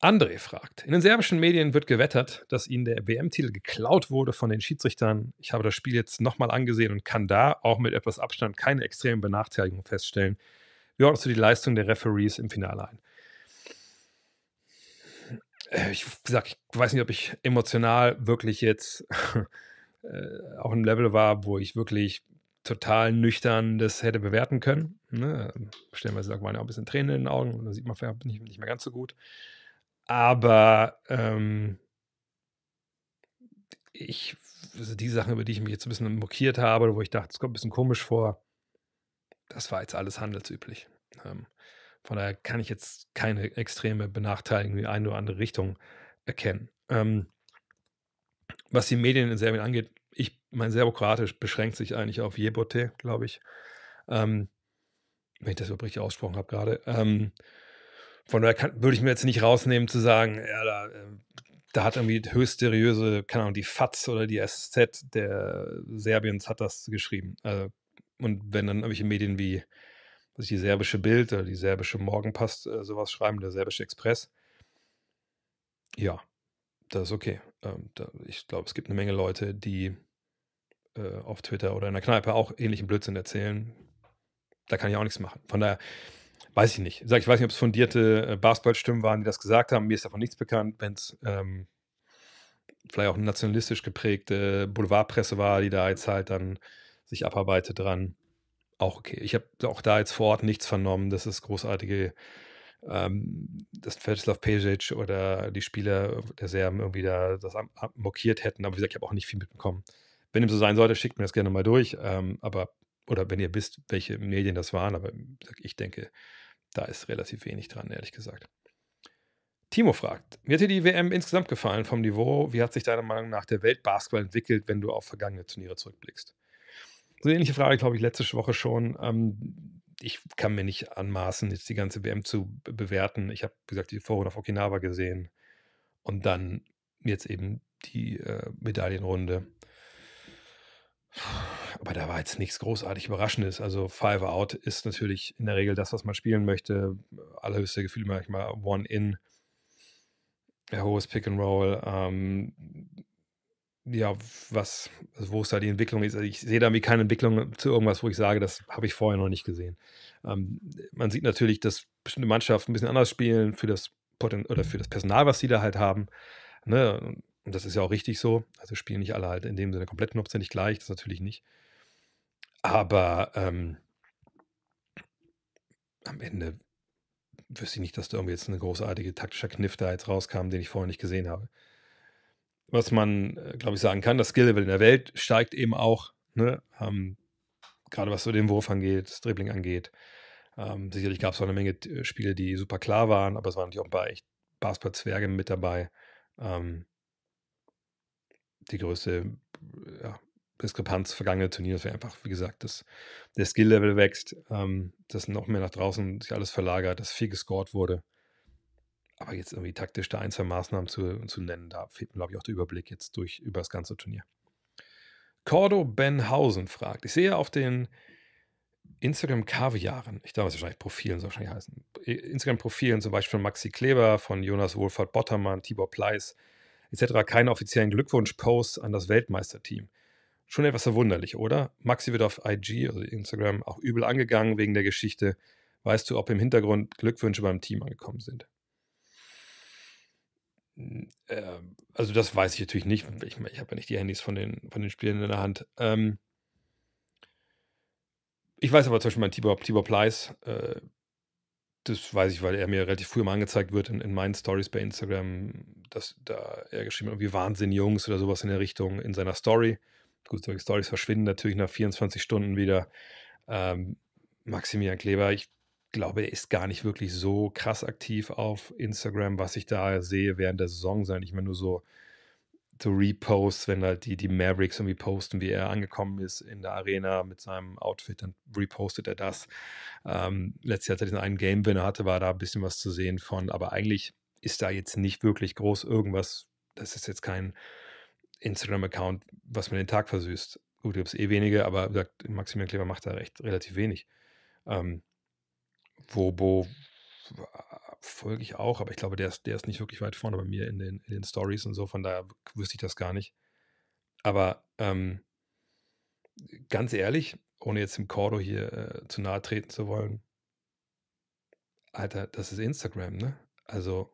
André fragt: In den serbischen Medien wird gewettert, dass ihnen der WM-Titel geklaut wurde von den Schiedsrichtern. Ich habe das Spiel jetzt nochmal angesehen und kann da auch mit etwas Abstand keine extremen Benachteiligungen feststellen. Wie ordnest du die Leistung der Referees im Finale ein? Äh, ich sag, ich weiß nicht, ob ich emotional wirklich jetzt äh, auf einem Level war, wo ich wirklich total nüchtern das hätte bewerten können. Ne? Stellenweise lag man ja auch ein bisschen Tränen in den Augen und da sieht man vielleicht nicht, nicht mehr ganz so gut. Aber ähm, ich, also die Sachen, über die ich mich jetzt ein bisschen mokiert habe, wo ich dachte, es kommt ein bisschen komisch vor, das war jetzt alles handelsüblich. Ähm, von daher kann ich jetzt keine extreme Benachteiligung in die eine oder andere Richtung erkennen. Ähm, was die Medien in Serbien angeht, ich, mein Serbokroatisch beschränkt sich eigentlich auf Jebote, glaube ich. Ähm, wenn ich das übrig ausgesprochen habe gerade. Ähm, von daher kann, würde ich mir jetzt nicht rausnehmen zu sagen, ja, da, ähm, da hat irgendwie höchst seriöse, keine Ahnung, die FATS oder die SZ der Serbiens hat das geschrieben. Also, und wenn dann irgendwelche Medien wie dass die serbische Bild oder die serbische Morgenpost äh, sowas schreiben, der serbische Express, ja, das ist okay. Ähm, ich glaube, es gibt eine Menge Leute, die äh, auf Twitter oder in der Kneipe auch ähnlichen Blödsinn erzählen. Da kann ich auch nichts machen. Von daher weiß ich nicht. Ich weiß nicht, ob es fundierte äh, Basketballstimmen waren, die das gesagt haben. Mir ist davon nichts bekannt. Wenn es ähm, vielleicht auch eine nationalistisch geprägte Boulevardpresse war, die da jetzt halt dann sich abarbeitet dran, auch okay. Ich habe auch da jetzt vor Ort nichts vernommen, dass es großartige, ähm, dass Vladislav Pejic oder die Spieler der Serben irgendwie da das mokiert hätten. Aber wie gesagt, ich habe auch nicht viel mitbekommen. Wenn dem so sein sollte, schickt mir das gerne mal durch. Ähm, aber, oder wenn ihr wisst, welche Medien das waren, aber ich denke, da ist relativ wenig dran, ehrlich gesagt. Timo fragt, wie hat dir die WM insgesamt gefallen vom Niveau? Wie hat sich deiner Meinung nach der Weltbasketball entwickelt, wenn du auf vergangene Turniere zurückblickst? So ähnliche Frage, glaube ich, letzte Woche schon. Ähm, ich kann mir nicht anmaßen, jetzt die ganze WM zu bewerten. Ich habe, gesagt, die Vorrunde auf Okinawa gesehen und dann jetzt eben die äh, Medaillenrunde. Aber da war jetzt nichts großartig Überraschendes. Also Five Out ist natürlich in der Regel das, was man spielen möchte. Allerhöchste Gefühl manchmal One In, hohes Pick and Roll. Ähm, ja, was, also wo es da die Entwicklung ist. Also ich sehe da wie keine Entwicklung zu irgendwas, wo ich sage, das habe ich vorher noch nicht gesehen. Ähm, man sieht natürlich, dass bestimmte Mannschaften ein bisschen anders spielen für das Poten oder für das Personal, was sie da halt haben. Ne? Und das ist ja auch richtig so. Also spielen nicht alle halt in dem Sinne komplett hundertprozentig gleich, das natürlich nicht. Aber ähm, am Ende wüsste ich nicht, dass da irgendwie jetzt ein großartiger taktischer Kniff da jetzt rauskam, den ich vorher nicht gesehen habe. Was man, äh, glaube ich, sagen kann, das Skill-Level in der Welt steigt eben auch, ne? ähm, gerade was so den Wurf angeht, das Dribbling angeht. Ähm, sicherlich gab es auch eine Menge äh, Spiele, die super klar waren, aber es waren natürlich auch ein paar echt Basketball-Zwerge mit dabei. Ähm, die größte ja, Diskrepanz vergangener Turniere, dass einfach, wie gesagt, dass der Skill-Level wächst, ähm, dass noch mehr nach draußen sich alles verlagert, dass viel gescored wurde. Aber jetzt irgendwie taktisch da ein, zwei Maßnahmen zu, zu nennen, da fehlt mir, glaube ich, auch der Überblick jetzt durch über das ganze Turnier. Cordo Benhausen fragt, ich sehe auf den Instagram-Kaviaren, ich darf es wahrscheinlich Profilen so wahrscheinlich heißen, Instagram-Profilen zum Beispiel von Maxi Kleber, von Jonas Wohlfahrt Bottermann, Tibor Pleiss, etc. keine offiziellen Glückwunsch-Posts an das Weltmeisterteam. Schon etwas verwunderlich, oder? Maxi wird auf IG, also Instagram, auch übel angegangen wegen der Geschichte. Weißt du, ob im Hintergrund Glückwünsche beim Team angekommen sind? Hm, äh, also, das weiß ich natürlich nicht. Ich, ich habe ja nicht die Handys von den, von den Spielern in der Hand. Ähm, ich weiß aber zum Beispiel, mein Tibor, Tibor Pleiss, äh, das weiß ich, weil er mir relativ früh mal angezeigt wird in, in meinen Stories bei Instagram, dass da er geschrieben hat, irgendwie Wahnsinn Jungs oder sowas in der Richtung in seiner Story. Gut, solche Stories verschwinden natürlich nach 24 Stunden wieder. Ähm, Maximilian Kleber, ich glaube, er ist gar nicht wirklich so krass aktiv auf Instagram, was ich da sehe während der Saison, sondern ich meine nur so so repost, wenn halt die, die Mavericks irgendwie posten, wie er angekommen ist in der Arena mit seinem Outfit, dann repostet er das. Ähm, letztes Jahr, als er diesen einen Game Winner hatte, war da ein bisschen was zu sehen von, aber eigentlich ist da jetzt nicht wirklich groß irgendwas. Das ist jetzt kein Instagram-Account, was mir den Tag versüßt. Gut, gibt es eh wenige, aber sagt, Maximilian Kleber macht da recht relativ wenig. Ähm, wo, folge ich auch, aber ich glaube, der ist, der ist nicht wirklich weit vorne bei mir in den, in den Stories und so, von daher wüsste ich das gar nicht. Aber ähm, ganz ehrlich, ohne jetzt dem Cordo hier äh, zu nahe treten zu wollen, Alter, das ist Instagram, ne? Also,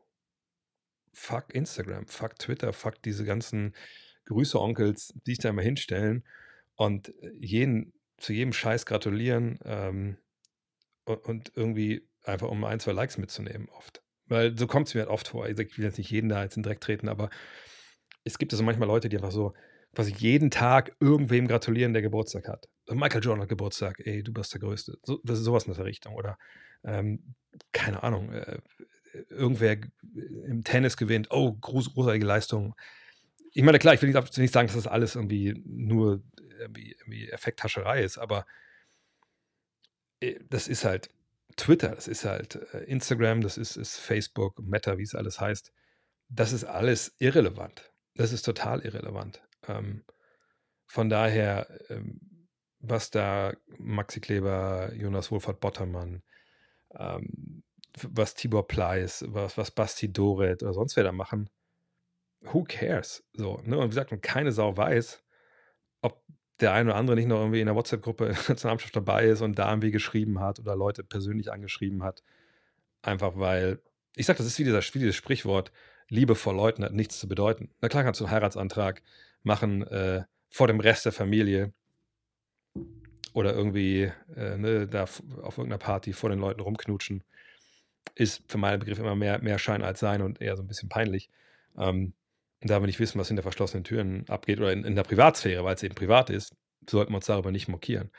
fuck Instagram, fuck Twitter, fuck diese ganzen Grüße-Onkels, die sich da immer hinstellen und jeden, zu jedem Scheiß gratulieren ähm, und, und irgendwie einfach um ein, zwei Likes mitzunehmen oft. Weil so kommt es mir halt oft vor. Ich will jetzt nicht jeden da jetzt in den Dreck treten, aber es gibt also manchmal Leute, die einfach so quasi jeden Tag irgendwem gratulieren, der Geburtstag hat. Also Michael Jordan hat Geburtstag, ey, du bist der Größte. So, das ist sowas in der Richtung. Oder ähm, keine Ahnung, äh, irgendwer im Tennis gewinnt, oh, groß, großartige Leistung. Ich meine, klar, ich will nicht, nicht sagen, dass das alles irgendwie nur irgendwie, irgendwie Effekthascherei ist, aber äh, das ist halt, Twitter, das ist halt äh, Instagram, das ist, ist Facebook, Meta, wie es alles heißt, das ist alles irrelevant. Das ist total irrelevant. Ähm, von daher, ähm, was da Maxi Kleber, Jonas Wohlfahrt Bottermann, ähm, was Tibor Pleiss, was, was Basti Doret oder sonst wer da machen, who cares? So, ne? Und wie gesagt, und keine Sau weiß, ob der eine oder andere nicht noch irgendwie in der WhatsApp-Gruppe zur der dabei ist und da irgendwie geschrieben hat oder Leute persönlich angeschrieben hat. Einfach weil, ich sag, das ist wie, dieser, wie dieses Sprichwort, Liebe vor Leuten hat nichts zu bedeuten. Na klar kannst du einen Heiratsantrag machen äh, vor dem Rest der Familie oder irgendwie äh, ne, da auf irgendeiner Party vor den Leuten rumknutschen. Ist für meinen Begriff immer mehr, mehr Schein als Sein und eher so ein bisschen peinlich. Ähm, da wir nicht wissen, was hinter verschlossenen Türen abgeht oder in, in der Privatsphäre, weil es eben privat ist, sollten wir uns darüber nicht mokieren.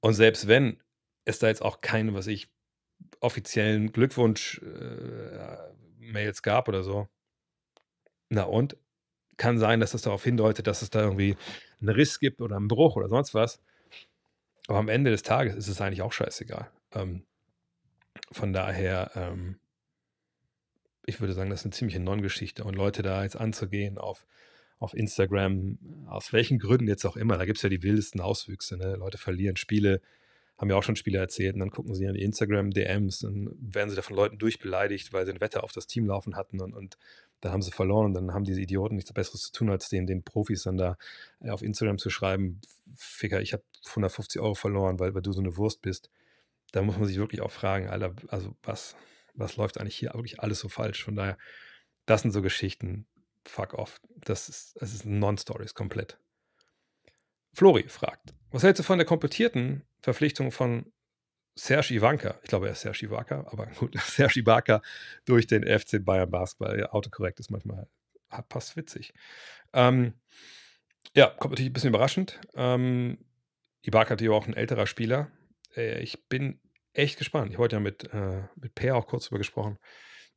Und selbst wenn es da jetzt auch keine, was ich, offiziellen Glückwunsch-Mails äh, gab oder so, na und? Kann sein, dass das darauf hindeutet, dass es da irgendwie einen Riss gibt oder einen Bruch oder sonst was. Aber am Ende des Tages ist es eigentlich auch scheißegal. Ähm, von daher, ähm, ich würde sagen, das ist eine ziemliche Non-Geschichte. Und Leute da jetzt anzugehen auf, auf Instagram, aus welchen Gründen jetzt auch immer, da gibt es ja die wildesten Auswüchse. Ne? Leute verlieren Spiele, haben ja auch schon Spiele erzählt, und dann gucken sie an die Instagram-DMs, dann werden sie da von Leuten durchbeleidigt, weil sie ein Wetter auf das Team laufen hatten und, und dann haben sie verloren und dann haben diese Idioten nichts Besseres zu tun, als den, den Profis dann da äh, auf Instagram zu schreiben, Ficker, ich habe 150 Euro verloren, weil, weil du so eine Wurst bist. Da muss man sich wirklich auch fragen, Alter, also was? was läuft eigentlich hier wirklich alles so falsch? Von daher, das sind so Geschichten, fuck off. Das ist, das ist Non-Stories komplett. Flori fragt, was hältst du von der komplettierten Verpflichtung von Serge Ivanka? Ich glaube, er ist Serge Ivanka, aber gut, Serge Ivanka durch den FC Bayern Basketball. Ja, autokorrekt ist manchmal ah, passt witzig. Ähm, ja, kommt natürlich ein bisschen überraschend. Ähm, Ibaka ist ja auch ein älterer Spieler. Äh, ich bin echt gespannt. Ich habe heute ja mit, äh, mit Per auch kurz darüber gesprochen,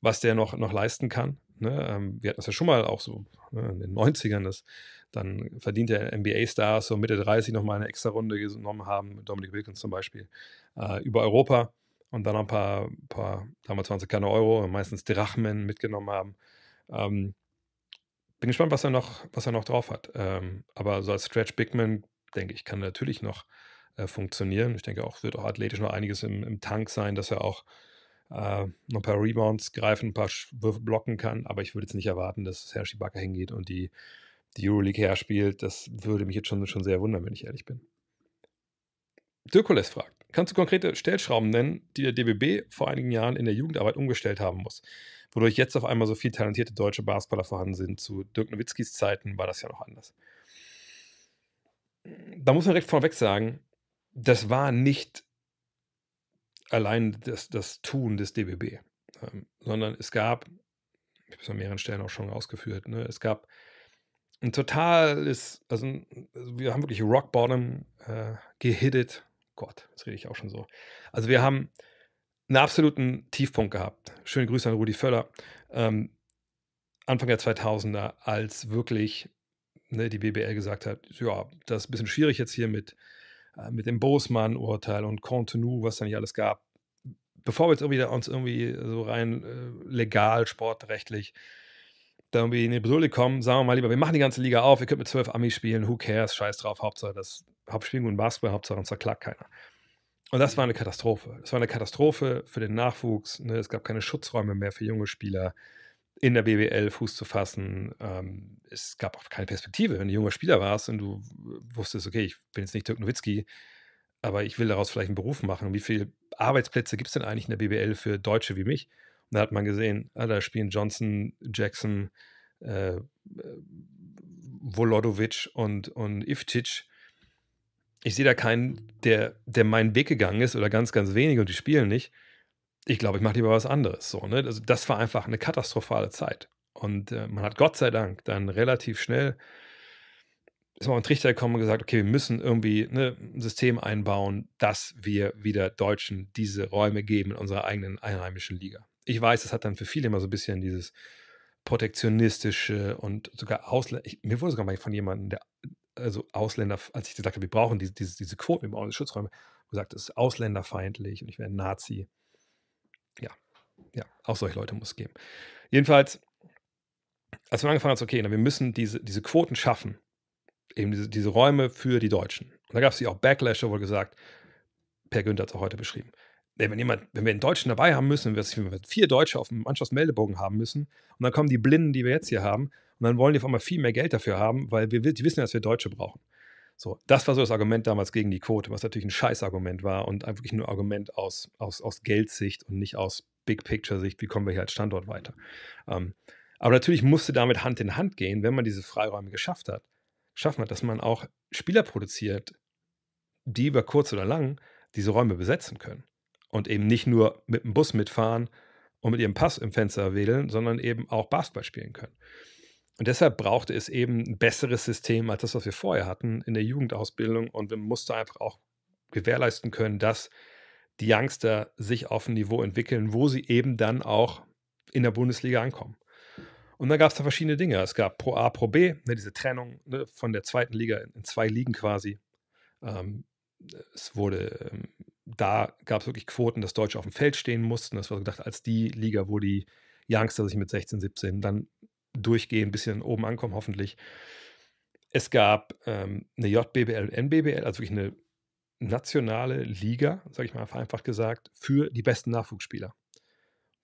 was der noch, noch leisten kann. Ne? Ähm, wir hatten das ja schon mal auch so ne, in den 90ern, dass dann verdient der NBA-Star so Mitte 30 nochmal eine extra Runde genommen haben, mit Dominic Wilkins zum Beispiel, äh, über Europa und dann noch ein paar, paar damals 20 keine Euro, meistens Drachmen mitgenommen haben. Ähm, bin gespannt, was er noch, was er noch drauf hat. Ähm, aber so als Stretch Bigman, denke ich, kann er natürlich noch äh, funktionieren. Ich denke auch, wird auch athletisch noch einiges im, im Tank sein, dass er auch äh, noch ein paar Rebounds greifen, ein paar Würfe blocken kann. Aber ich würde jetzt nicht erwarten, dass Serge Ibaka hingeht und die, die Euroleague spielt. Das würde mich jetzt schon, schon sehr wundern, wenn ich ehrlich bin. Dirkules fragt, kannst du konkrete Stellschrauben nennen, die der DBB vor einigen Jahren in der Jugendarbeit umgestellt haben muss? Wodurch jetzt auf einmal so viel talentierte deutsche Basketballer vorhanden sind. Zu Dirk Nowitzkis Zeiten war das ja noch anders. Da muss man direkt vorweg sagen, das war nicht allein das, das Tun des DBB, ähm, sondern es gab, ich habe es an mehreren Stellen auch schon ausgeführt, ne, es gab ein totales, also, also wir haben wirklich Rock Bottom äh, gehittet. Gott, das rede ich auch schon so. Also wir haben einen absoluten Tiefpunkt gehabt. Schöne Grüße an Rudi Völler. Ähm, Anfang der 2000er, als wirklich ne, die BBL gesagt hat, ja, das ist ein bisschen schwierig jetzt hier mit äh, mit dem Bosman-Urteil und Contenu, was da nicht alles gab. Bevor wir jetzt irgendwie uns irgendwie so rein äh, legal, sportrechtlich da irgendwie in die Bredouille kommen, sagen wir mal lieber, wir machen die ganze Liga auf, ihr könnt mit zwölf Amis spielen, who cares, scheiß drauf, Hauptsache das Hauptspiel und Basketball, Hauptsache uns verklagt keiner. Und das war eine Katastrophe. Das war eine Katastrophe für den Nachwuchs. Ne? Es gab keine Schutzräume mehr für junge Spieler in der BBL Fuß zu fassen. Ähm, es gab auch keine Perspektive. Wenn du junger Spieler warst und du wusstest, okay, ich bin jetzt nicht Dirk Nowitzki, aber ich will daraus vielleicht einen Beruf machen. wie viele Arbeitsplätze gibt es denn eigentlich in der BBL für Deutsche wie mich? Und da hat man gesehen, ah, da spielen Johnson, Jackson, äh, Volodovic äh, und, und Ivcic. Ich sehe da keinen, der, der meinen Weg gegangen ist oder ganz, ganz wenig und die spielen nicht ich glaube, ich mache lieber was anderes. So, ne? also das war einfach eine katastrophale Zeit. Und äh, man hat Gott sei Dank dann relativ schnell ist man auf Trichter gekommen und gesagt, okay, wir müssen irgendwie ne, ein System einbauen, dass wir wieder Deutschen diese Räume geben in unserer eigenen einheimischen Liga. Ich weiß, das hat dann für viele immer so ein bisschen dieses protektionistische und sogar Ausländer. mir wurde sogar mal von jemandem, der, also Ausländer, als ich gesagt habe, wir brauchen diese, diese, diese Quoten, wir brauchen diese Schutzräume, gesagt, es ist ausländerfeindlich und ich wäre ein Nazi ja, ja, auch solche Leute muss es geben. Jedenfalls, als wir angefangen hat, okay, wir müssen diese, diese Quoten schaffen, eben diese, diese Räume für die Deutschen. Und da gab es ja auch Backlash, wohl gesagt, Per Günther hat es auch heute beschrieben. Wenn, jemand, wenn wir einen Deutschen dabei haben müssen, wenn wir vier Deutsche auf dem Anschlussmeldebogen haben müssen, und dann kommen die Blinden, die wir jetzt hier haben, und dann wollen die auf einmal viel mehr Geld dafür haben, weil wir, die wissen, ja, dass wir Deutsche brauchen. So, das war so das Argument damals gegen die Quote, was natürlich ein Scheißargument war und wirklich nur Argument aus, aus, aus Geldsicht und nicht aus Big Picture-Sicht, wie kommen wir hier als Standort weiter. Ähm, aber natürlich musste damit Hand in Hand gehen, wenn man diese Freiräume geschafft hat, schafft man, dass man auch Spieler produziert, die über kurz oder lang diese Räume besetzen können. Und eben nicht nur mit dem Bus mitfahren und mit ihrem Pass im Fenster wedeln, sondern eben auch Basketball spielen können. Und deshalb brauchte es eben ein besseres System als das, was wir vorher hatten in der Jugendausbildung. Und wir mussten einfach auch gewährleisten können, dass die Youngster sich auf ein Niveau entwickeln, wo sie eben dann auch in der Bundesliga ankommen. Und dann gab es da verschiedene Dinge. Es gab Pro A, Pro B, ne, diese Trennung ne, von der zweiten Liga in, zwei Ligen quasi. Ähm, es wurde, ähm, da gab es wirklich Quoten, dass Deutsche auf dem Feld stehen mussten. Das war so gedacht als die Liga, wo die Youngster sich mit 16, 17 dann durchgehen, ein bisschen oben ankommen, hoffentlich. Es gab ähm, eine JBBL, NBBL, also wirklich eine nationale Liga, sage ich mal vereinfacht gesagt, für die besten Nachwuchsspieler.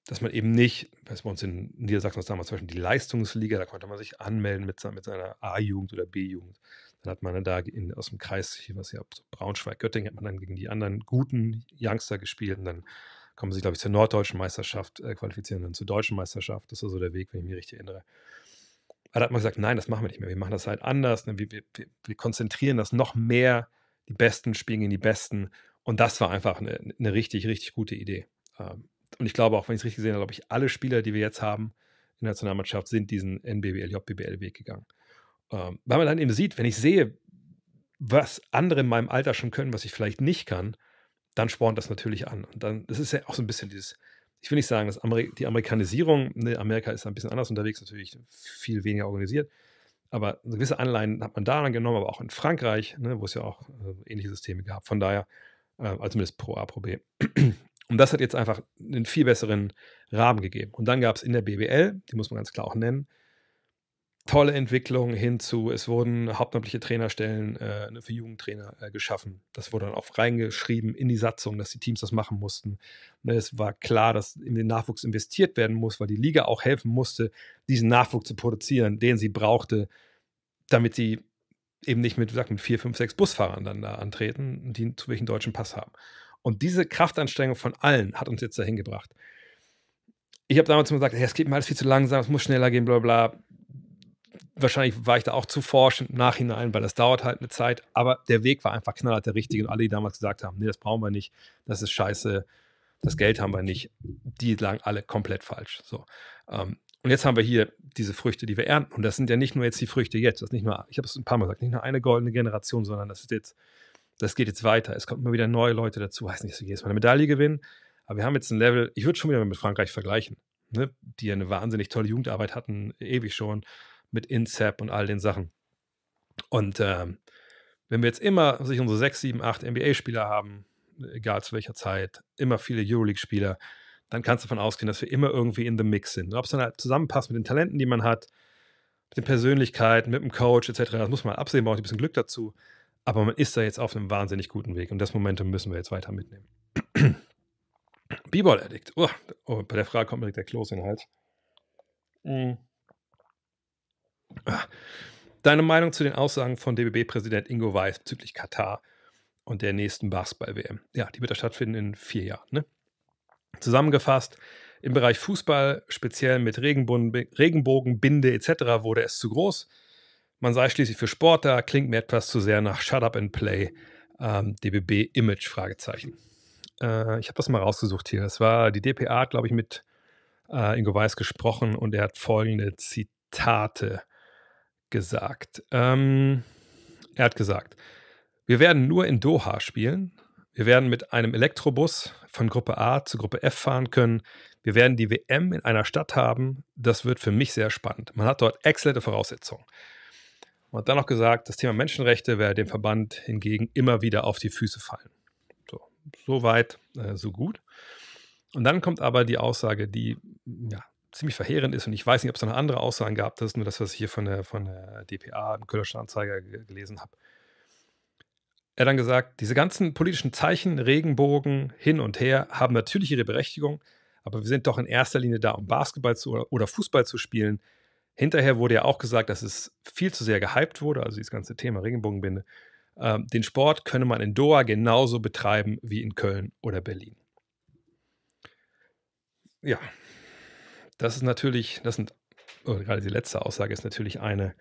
Dass man eben nicht, weiß bei uns in Niedersachsen was damals zum Beispiel die Leistungsliga, da konnte man sich anmelden mit, mit seiner A-Jugend oder B-Jugend. Dann hat man dann da in, aus dem Kreis, hier was ja Braunschweig, Göttingen, hat man dann gegen die anderen guten Youngster gespielt und dann kann man sich, glaube ich, zur norddeutschen Meisterschaft äh, qualifizieren und dann zur deutschen Meisterschaft. Das war so der Weg, wenn ich mich richtig erinnere. Aber da hat man gesagt, nein, das machen wir nicht mehr. Wir machen das halt anders. Ne? Wir, wir, wir, konzentrieren das noch mehr. Die Besten spielen in die Besten. Und das war einfach eine, eine richtig, richtig gute Idee. Ähm, und ich glaube auch, wenn ich es richtig gesehen habe, glaube ich, alle Spieler, die wir jetzt haben in der Nationalmannschaft, sind diesen NBBL, JBBL-Weg gegangen. Ähm, weil man dann eben sieht, wenn ich sehe, was andere in meinem Alter schon können, was ich vielleicht nicht kann, dann spornt das natürlich an. Und dann, das ist ja auch so ein bisschen dieses, ich will nicht sagen, dass Ameri die Amerikanisierung, ne, Amerika ist ein bisschen anders unterwegs, natürlich viel weniger organisiert, aber gewisse Anleihen hat man da dann genommen, aber auch in Frankreich, ne, wo es ja auch äh, ähnliche Systeme gab. Von daher, äh, also zumindest pro A, pro B. Und das hat jetzt einfach einen viel besseren Rahmen gegeben. Und dann gab es in der BBL, die muss man ganz klar auch nennen, tolle Entwicklung hinzu. es wurden hauptamtliche Trainerstellen äh, ne, für Jugendtrainer äh, geschaffen. Das wurde dann auch reingeschrieben in die Satzung, dass die Teams das machen mussten. Ne, es war klar, dass in den Nachwuchs investiert werden muss, weil die Liga auch helfen musste, diesen Nachwuchs zu produzieren, den sie brauchte, damit sie eben nicht mit, sag, mit vier, fünf, sechs Busfahrern dann da antreten, die zu welchem deutschen Pass haben. Und diese Kraftanstrengung von allen hat uns jetzt dahin gebracht. Ich habe damals immer gesagt, hey, es geht mir alles viel zu langsam, es muss schneller gehen, bla bla wahrscheinlich war ich da auch zu forschend im Nachhinein, weil das dauert halt eine Zeit. Aber der Weg war einfach knallhart der richtige. Und alle, die damals gesagt haben, nee, das brauchen wir nicht, das ist scheiße, das Geld haben wir nicht, die lagen alle komplett falsch. So. Ähm, und jetzt haben wir hier diese Früchte, die wir ernten. Und das sind ja nicht nur jetzt die Früchte jetzt. Das ist nicht nur, ich habe es ein paar Mal gesagt, nicht nur eine goldene Generation, sondern das ist jetzt, das geht jetzt weiter. Es kommen immer wieder neue Leute dazu. Heißt nicht, dass wir jedes Mal eine Medaille gewinnen. Aber wir haben jetzt ein Level, ich würde schon wieder mit Frankreich vergleichen, ne? die ja eine wahnsinnig tolle Jugendarbeit hatten, ewig schon mit INSEP und all den Sachen. Und ähm, wenn wir jetzt immer sich unsere 6, 7, 8 NBA-Spieler haben, egal zu welcher Zeit, immer viele Euroleague-Spieler, dann kannst du davon ausgehen, dass wir immer irgendwie in the Mix sind. ob es dann halt zusammenpasst mit den Talenten, die man hat, mit den Persönlichkeiten, mit dem Coach etc., das muss man absehen, braucht ein bisschen Glück dazu. Aber man ist da jetzt auf einem wahnsinnig guten Weg und das Momentum müssen wir jetzt weiter mitnehmen. B-Ball Addict. Oh, oh, bei der Frage kommt mir direkt der Kloß in den Hals. Mhm. Deine Meinung zu den Aussagen von DBB-Präsident Ingo Weiß bezüglich Katar und der nächsten Basketball-WM? Ja, die wird da stattfinden in vier Jahren. Ne? Zusammengefasst, im Bereich Fußball, speziell mit Regenbogen, Binde etc., wurde es zu groß. Man sei schließlich für Sport da, klingt mir etwas zu sehr nach Shut Up and Play, ähm, DBB-Image, Fragezeichen. Äh, ich habe das mal rausgesucht hier. Das war die DPA, glaube ich, mit äh, Ingo Weiß gesprochen und er hat folgende Zitate gesagt. Ähm, er hat gesagt, wir werden nur in Doha spielen. Wir werden mit einem Elektrobus von Gruppe A zu Gruppe F fahren können. Wir werden die WM in einer Stadt haben. Das wird für mich sehr spannend. Man hat dort exzellente Voraussetzungen. Man hat dann noch gesagt, das Thema Menschenrechte werde dem Verband hingegen immer wieder auf die Füße fallen. So, so weit, äh, so gut. Und dann kommt aber die Aussage, die ja, ziemlich verheerend ist und ich weiß nicht, ob es noch andere Aussagen gab, das ist nur das, was ich hier von der, von der DPA im Kölner Anzeiger gelesen habe. Er hat dann gesagt, diese ganzen politischen Zeichen, Regenbogen, hin und her, haben natürlich ihre Berechtigung, aber wir sind doch in erster Linie da, um Basketball zu, oder Fußball zu spielen. Hinterher wurde ja auch gesagt, dass es viel zu sehr gehypt wurde, also dieses ganze Thema Regenbogenbinde. Ähm, den Sport könne man in Doha genauso betreiben wie in Köln oder Berlin. Ja, das ist natürlich, das sind, oh, gerade die letzte Aussage ist natürlich eine,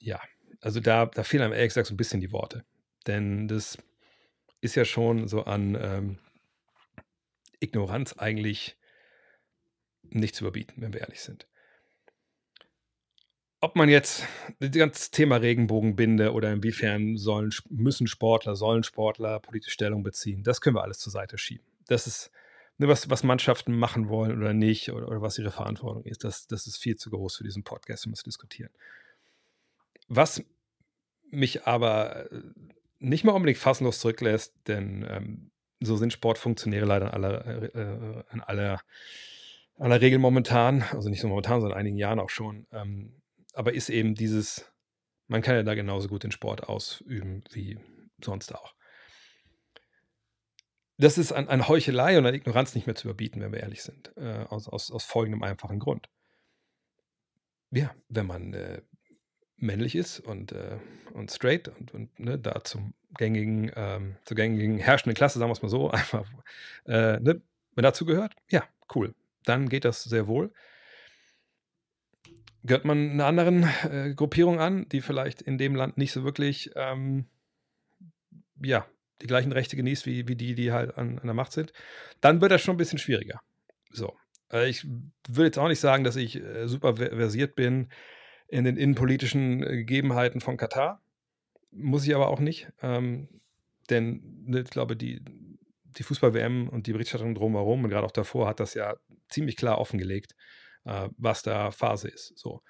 ja, also da, da fehlen einem ehrlich gesagt so ein bisschen die Worte. Denn das ist ja schon so an ähm, Ignoranz eigentlich nicht zu überbieten, wenn wir ehrlich sind. Ob man jetzt das ganze Thema Regenbogenbinde oder inwiefern sollen, müssen Sportler, sollen Sportler politische Stellung beziehen, das können wir alles zur Seite schieben. Das ist Ne, was, was Mannschaften machen wollen oder nicht oder, oder was ihre Verantwortung ist. Das, das ist viel zu groß für diesen Podcast, um zu diskutieren. Was mich aber äh, nicht mal unbedingt fassungslos zurücklässt, denn ähm, so sind Sportfunktionäre leider an aller, äh, an äh, aller, aller Regel momentan, also nicht nur momentan, sondern in einigen Jahren auch schon. Ähm, aber ist eben dieses, man kann ja da genauso gut den Sport ausüben wie sonst auch das ist an, an, Heuchelei und an Ignoranz nicht mehr zu überbieten, wenn wir ehrlich sind. Äh, aus, aus, aus folgendem einfachen Grund. Ja, wenn man äh, männlich ist und, äh, und straight und, und ne, da zum gängigen, ähm, zur gängigen herrschenden Klasse, sagen wir es mal so, einfach, äh, ne, wenn dazu gehört, ja, cool. Dann geht das sehr wohl. Gehört man einer anderen äh, Gruppierung an, die vielleicht in dem Land nicht so wirklich ähm, ja, die gleichen Rechte genießt wie, wie die, die halt an, an der Macht sind, dann wird das schon ein bisschen schwieriger. So. Äh, ich würde jetzt auch nicht sagen, dass ich äh, super versiert bin in den innenpolitischen äh, Gegebenheiten von Katar. Muss ich aber auch nicht. Ähm, denn ne, ich glaube, die, die Fußball-WM und die Berichterstattung drumherum und gerade auch davor hat das ja ziemlich klar offengelegt, äh, was da Phase ist. So.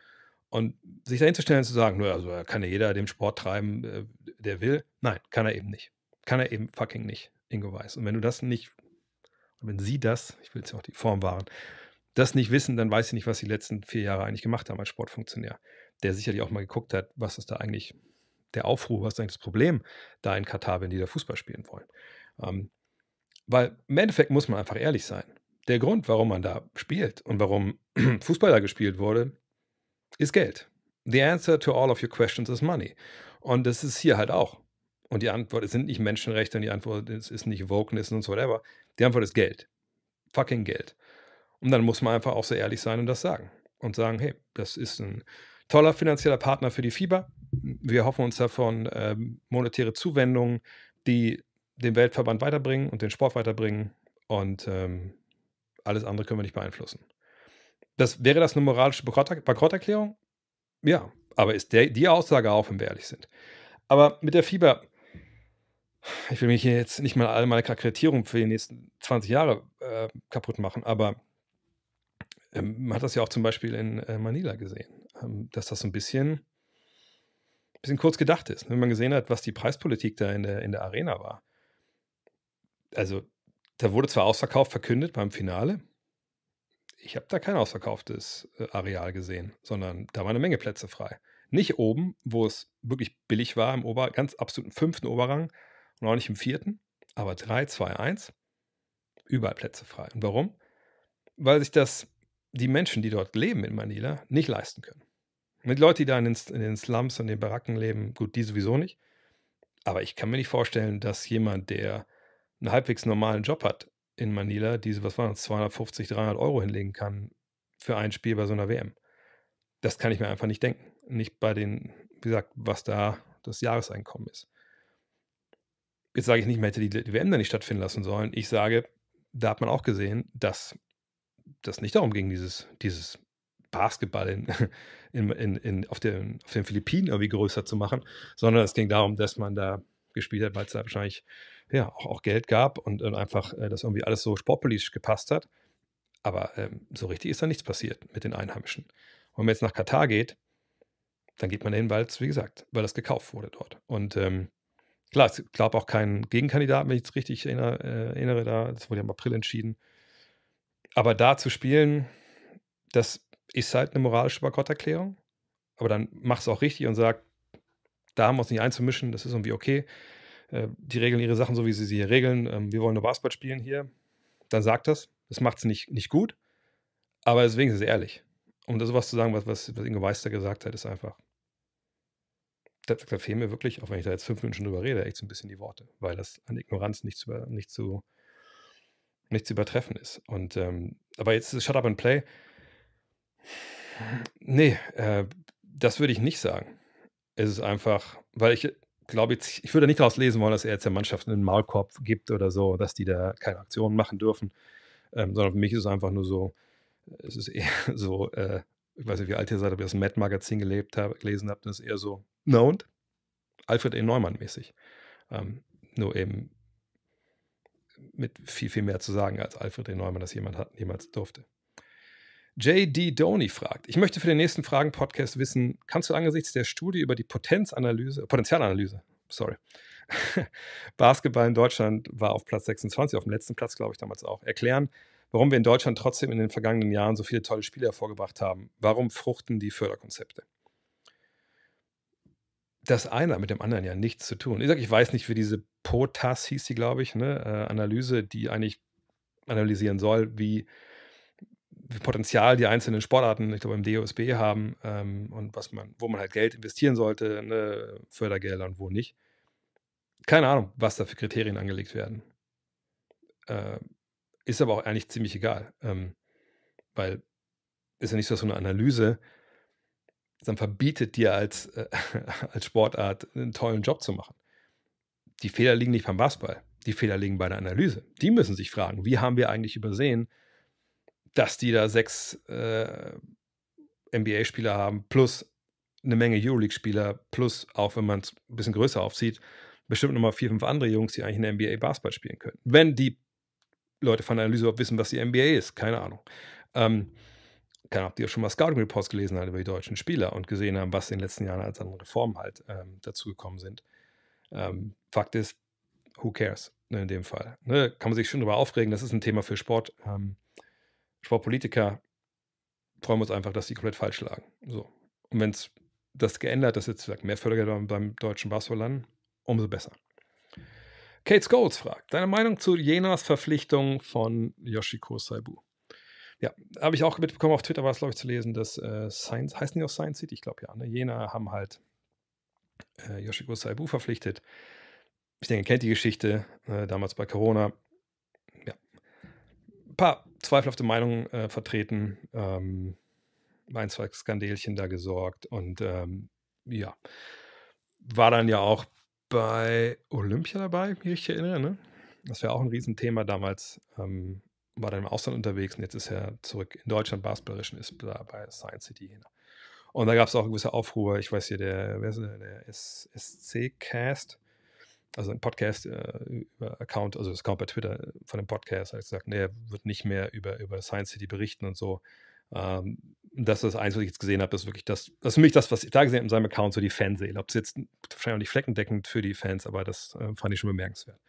Und sich dahinzustellen zu sagen, nur also kann ja jeder den Sport treiben, äh, der will, nein, kann er eben nicht. Kann er eben fucking nicht, Ingo Weiß. Und wenn du das nicht, wenn sie das, ich will jetzt auch die Form wahren, das nicht wissen, dann weiß sie nicht, was sie die letzten vier Jahre eigentlich gemacht haben als Sportfunktionär, der sicherlich auch mal geguckt hat, was ist da eigentlich der Aufruhr, was ist eigentlich das Problem da in Katar, wenn die da Fußball spielen wollen. Ähm, weil im Endeffekt muss man einfach ehrlich sein. Der Grund, warum man da spielt und warum Fußball da gespielt wurde, ist Geld. The answer to all of your questions is money. Und das ist hier halt auch. Und die Antwort, es sind nicht Menschenrechte und die Antwort ist, ist nicht Wokeness und so whatever. Die Antwort ist Geld. Fucking Geld. Und dann muss man einfach auch so ehrlich sein und das sagen. Und sagen, hey, das ist ein toller finanzieller Partner für die FIBA. Wir hoffen uns davon ähm, monetäre Zuwendungen, die den Weltverband weiterbringen und den Sport weiterbringen. Und ähm, alles andere können wir nicht beeinflussen. Das, wäre das eine moralische Bankrotterklärung? Ja, aber ist der, die Aussage auch, wenn wir ehrlich sind. Aber mit der Fieber ich will mich hier jetzt nicht mal all meine Akkreditierung für die nächsten 20 Jahre äh, kaputt machen, aber ähm, man hat das ja auch zum Beispiel in äh, Manila gesehen, ähm, dass das so ein bisschen, bisschen kurz gedacht ist. Ne? Wenn man gesehen hat, was die Preispolitik da in der, in der Arena war. Also, da wurde zwar Ausverkauf verkündet beim Finale. Ich habe da kein ausverkauftes äh, Areal gesehen, sondern da war eine Menge Plätze frei. Nicht oben, wo es wirklich billig war, im Ober, ganz absoluten fünften Oberrang, noch nicht im vierten, aber 3, 2, 1, überall Plätze frei. Und warum? Weil sich das die Menschen, die dort leben in Manila, nicht leisten können. Mit Leuten, die da in den, in den Slums und den Baracken leben, gut, die sowieso nicht. Aber ich kann mir nicht vorstellen, dass jemand, der einen halbwegs normalen Job hat in Manila, diese, was waren das, 250, 300 Euro hinlegen kann für ein Spiel bei so einer WM. Das kann ich mir einfach nicht denken. Nicht bei den, wie gesagt, was da das Jahreseinkommen ist jetzt sage ich nicht, mehr, hätte die, die WM da nicht stattfinden lassen sollen. Ich sage, da hat man auch gesehen, dass das nicht darum ging, dieses, dieses Basketball in, in, in auf, den, auf den Philippinen irgendwie größer zu machen, sondern es ging darum, dass man da gespielt hat, weil es da wahrscheinlich ja, auch, auch Geld gab und, und einfach äh, das irgendwie alles so sportpolitisch gepasst hat. Aber ähm, so richtig ist da nichts passiert mit den Einheimischen. Und wenn man jetzt nach Katar geht, dann geht man hin, weil es, wie gesagt, weil das gekauft wurde dort. Und ähm, Klar, es gab auch keinen Gegenkandidaten, wenn ich es richtig erinnere, äh, erinnere, da. Das wurde ja im April entschieden. Aber da zu spielen, das ist halt eine moralische Bankrotterklärung. Aber dann mach es auch richtig und sag, da haben wir uns nicht einzumischen, das ist irgendwie okay. Äh, die regeln ihre Sachen so, wie sie sie hier regeln. Ähm, wir wollen nur Basketball spielen hier. Dann sagt das. Das macht es nicht, nicht gut. Aber deswegen ist es ehrlich. Um da sowas zu sagen, was, was, was Inge Weister gesagt hat, ist einfach da, da fehlen mir wirklich, auch wenn ich da jetzt fünf Minuten schon drüber rede, echt so ein bisschen die Worte, weil das an Ignoranz nicht zu, nicht zu, nicht zu übertreffen ist. Und ähm, aber jetzt Shut Up and Play. Nee, äh, das würde ich nicht sagen. Es ist einfach, weil ich äh, glaube, jetzt, ich würde nicht daraus lesen wollen, dass er jetzt der Mannschaft einen Maulkorb gibt oder so, dass die da keine Aktionen machen dürfen, ähm, sondern für mich ist es einfach nur so, es ist eher so, äh, ich weiß nicht, wie alt ihr seid, ob ihr das Mad-Magazin gelebt habt, gelesen habt, das ist eher so, na und? Alfred E. Neumann mäßig. Ähm, nur eben mit viel, viel mehr zu sagen, als Alfred E. Neumann das jemand hat, jemals durfte. J.D. Doney fragt, ich möchte für den nächsten Fragen-Podcast wissen, kannst du angesichts der Studie über die Potenzanalyse, Potenzialanalyse, sorry, Basketball in Deutschland war auf Platz 26, auf dem letzten Platz, glaube ich, damals auch, erklären, warum wir in Deutschland trotzdem in den vergangenen Jahren so viele tolle Spiele hervorgebracht haben. Warum fruchten die Förderkonzepte? das eine hat mit dem anderen ja nichts zu tun. Ich sag, ich weiß nicht, wie diese POTAS hieß sie, glaube ich, ne? Äh, Analyse, die eigentlich analysieren soll, wie, wie, Potenzial die einzelnen Sportarten, ich glaube, im DOSB haben ähm, und was man, wo man halt Geld investieren sollte, ne? Fördergelder und wo nicht. Keine Ahnung, was da für Kriterien angelegt werden. Äh, ist aber auch eigentlich ziemlich egal, ähm, weil ist ja nicht so, dass so eine Analyse dann verbietet dir als, äh, als Sportart einen tollen Job zu machen. Die Fehler liegen nicht beim Basketball, die Fehler liegen bei der Analyse. Die müssen sich fragen, wie haben wir eigentlich übersehen, dass die da sechs äh, NBA-Spieler haben, plus eine Menge Euroleague-Spieler, plus auch wenn man es ein bisschen größer aufzieht, bestimmt nochmal vier, fünf andere Jungs, die eigentlich in der NBA Basketball spielen können. Wenn die Leute von der Analyse überhaupt wissen, was die NBA ist, keine Ahnung. Ähm, keine Ahnung, ob die auch schon mal Scouting Reports gelesen haben über die deutschen Spieler und gesehen haben, was in den letzten Jahren als andere Reformen halt ähm, dazugekommen sind. Ähm, Fakt ist, who cares ne, in dem Fall. Ne, kann man sich schon darüber aufregen, das ist ein Thema für Sport. Ähm, Sportpolitiker freuen uns einfach, dass sie komplett falsch lagen. So. Und wenn es das geändert, dass jetzt mehr Fördergelder beim, beim deutschen Basketball landen, umso besser. Kate Scholes fragt, deine Meinung zu Jenas Verpflichtung von Yoshiko Saibu? Ja, habe ich auch mitbekommen, auf Twitter war es, glaube ich, zu lesen, dass äh, Science, heißen die auch Science City? Ich glaube ja. Ne? Jena haben halt äh, Yoshiko Saibu verpflichtet. Ich denke, ihr kennt die Geschichte, äh, damals bei Corona. Ja. Ein paar zweifelhafte Meinungen äh, vertreten, ähm, ein, zwei Skandelchen da gesorgt und ähm, ja, war dann ja auch bei Olympia dabei, wie ich mich erinnere. Ne? Das wäre auch ein Riesenthema damals. Ähm, war dann im Ausland unterwegs und jetzt ist er zurück in Deutschland und ist da bei Science City hin. Und da gab es auch gewisse Aufruhr. Ich weiß hier, der, wer ist der, der SC-Cast, also ein Podcast äh, über Account, also das Account bei Twitter äh, von dem Podcast, hat gesagt, nee, er wird nicht mehr über, über Science City berichten und so. Ähm, das ist das Einzige, was ich jetzt gesehen habe, ist wirklich das, das ist für mich das, was ich da gesehen habe in seinem Account, so die Fanseele. Ob es jetzt wahrscheinlich auch nicht fleckendeckend für die Fans, aber das äh, fand ich schon bemerkenswert.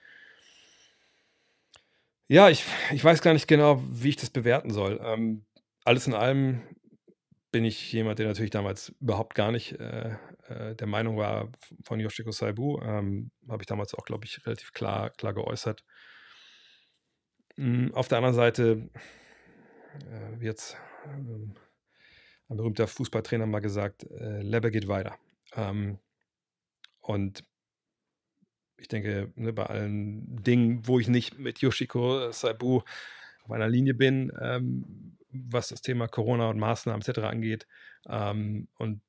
Ja, ich, ich weiß gar nicht genau, wie ich das bewerten soll. Ähm, alles in allem bin ich jemand, der natürlich damals überhaupt gar nicht äh, äh der Meinung war von Yoshiko Saibu. Ähm, Habe ich damals auch, glaube ich, relativ klar, klar geäußert. Mm, auf der anderen Seite, äh, wie jetzt ähm, ein berühmter Fußballtrainer mal gesagt, äh, Leber geht weiter. Ähm, und ich denke, ne, bei allen Dingen, wo ich nicht mit Yoshiko äh, Saibu auf einer Linie bin, ähm, was das Thema Corona und Maßnahmen etc. angeht. Ähm, und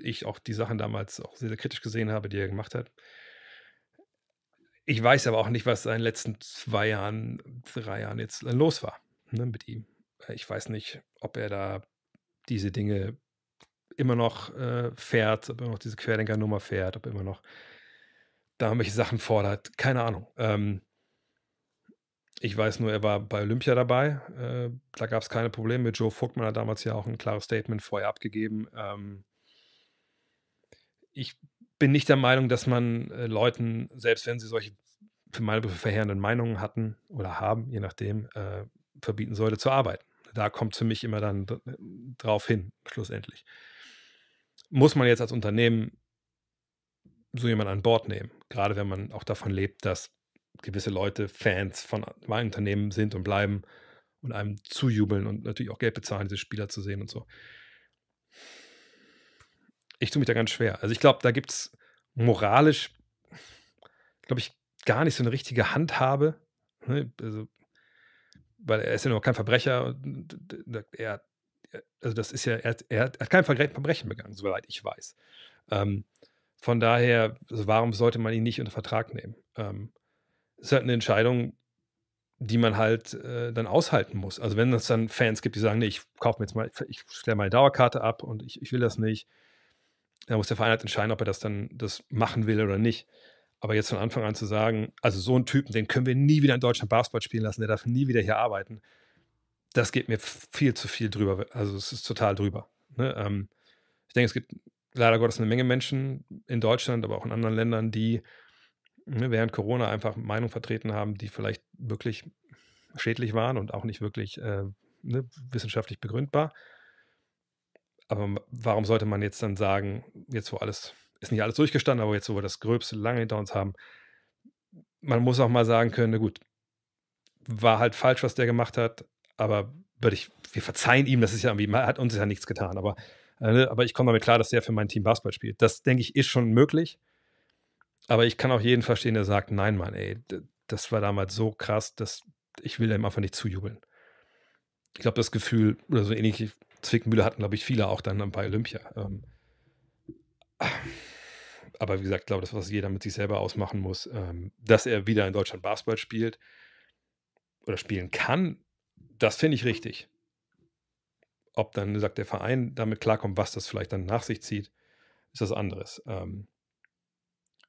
ich auch die Sachen damals auch sehr, sehr kritisch gesehen habe, die er gemacht hat. Ich weiß aber auch nicht, was in den letzten zwei Jahren, drei Jahren jetzt los war ne, mit ihm. Ich weiß nicht, ob er da diese Dinge immer noch äh, fährt, ob er noch diese Querdenker-Nummer fährt, ob er immer noch da irgendwelche Sachen fordert. Keine Ahnung. Ähm, ich weiß nur, er war bei Olympia dabei. Äh, da gab es keine Probleme mit. Joe Vogtmann hat damals ja auch ein klares Statement vorher abgegeben. Ähm, ich bin nicht der Meinung, dass man äh, Leuten, selbst wenn sie solche für meine Begriffe verheerenden Meinungen hatten oder haben, je nachdem, äh, verbieten sollte zu arbeiten. Da kommt für mich immer dann drauf hin, schlussendlich. Muss man jetzt als Unternehmen so jemanden an Bord nehmen. Gerade wenn man auch davon lebt, dass gewisse Leute Fans von meinem Unternehmen sind und bleiben und einem zujubeln und natürlich auch Geld bezahlen, diese Spieler zu sehen und so. Ich tue mich da ganz schwer. Also ich glaube, da gibt es moralisch, glaube ich, gar nicht so eine richtige Handhabe. Ne? Also, weil er ist ja noch kein Verbrecher. Er, also das ist ja, er, er hat kein Verbrechen begangen, soweit ich weiß. Ähm, von daher, also warum sollte man ihn nicht unter Vertrag nehmen? Ähm, ist halt eine Entscheidung, die man halt äh, dann aushalten muss. Also wenn es dann Fans gibt, die sagen, nee, ich kaufe mir jetzt mal, ich stelle meine Dauerkarte ab und ich, ich will das nicht, dann muss der Verein halt entscheiden, ob er das dann das machen will oder nicht. Aber jetzt von Anfang an zu sagen, also so einen Typen, den können wir nie wieder in Deutschland Basketball spielen lassen, der darf nie wieder hier arbeiten, das geht mir viel zu viel drüber. Also es ist total drüber. Ne? Ähm, ich denke, es gibt leider Gottes eine Menge Menschen in Deutschland, aber auch in anderen Ländern, die ne, während Corona einfach Meinung vertreten haben, die vielleicht wirklich schädlich waren und auch nicht wirklich äh, ne, wissenschaftlich begründbar. Aber warum sollte man jetzt dann sagen, jetzt wo alles, ist nicht alles durchgestanden, aber jetzt wo wir das Gröbste lange hinter uns haben, man muss auch mal sagen können, na gut, war halt falsch, was der gemacht hat, aber würde ich, wir verzeihen ihm, das ist ja irgendwie, hat uns ja nichts getan, aber äh, ne, aber ich komme damit klar, dass der für mein Team Basketball spielt. Das, denke ich, ist schon möglich. Aber ich kann auch jeden verstehen, der sagt, nein, Mann, ey, das war damals so krass, dass ich will dem einfach nicht zujubeln. Ich glaube, das Gefühl, oder so ähnlich, Zwickmühle hatten, glaube ich, viele auch dann bei Olympia. Ähm, aber wie gesagt, ich glaube, das, was jeder mit sich selber ausmachen muss, ähm, dass er wieder in Deutschland Basketball spielt oder spielen kann, das finde ich richtig. Ob dann, sagt der Verein, damit klarkommt, was das vielleicht dann nach sich zieht, ist das anderes. Ähm,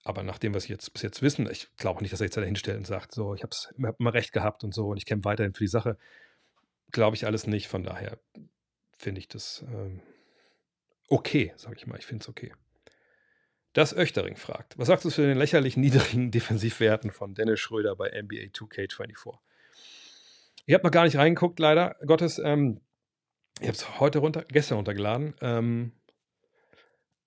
aber nach dem, was ich jetzt bis jetzt wissen, ich glaube nicht, dass er jetzt da hinstellt und sagt, so, ich habe hab immer recht gehabt und so und ich kämpfe weiterhin für die Sache. Glaube ich alles nicht. Von daher finde ich das ähm, okay, sage ich mal. Ich finde es okay. Das Öchtering fragt, was sagst du zu den lächerlich niedrigen Defensivwerten von Dennis Schröder bei NBA 2K24? Ich habe noch gar nicht reingeguckt, leider Gottes. Ähm, ich habe es heute runter, gestern runtergeladen. Ähm,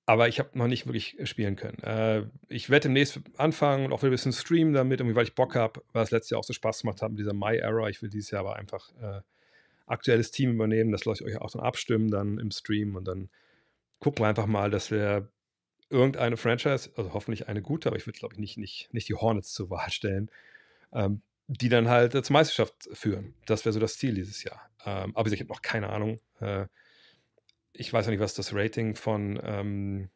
aber ich habe noch nicht wirklich äh, spielen können. Äh, ich werde demnächst anfangen und auch wieder ein bisschen streamen damit, irgendwie, weil ich Bock habe, weil es letztes Jahr auch so Spaß gemacht hat mit dieser My Era. Ich will dieses Jahr aber einfach äh, aktuelles Team übernehmen. Das lasse ich euch auch dann abstimmen, dann im Stream und dann gucken wir einfach mal, dass wir irgendeine Franchise, also hoffentlich eine gute, aber ich würde, glaube ich, nicht, nicht, nicht die Hornets zur Wahl stellen, ähm, die dann halt äh, zur Meisterschaft führen. Das wäre so das Ziel dieses Jahr. Ähm, aber ich habe noch keine Ahnung. Äh, ich weiß noch nicht, was das Rating von, ähm,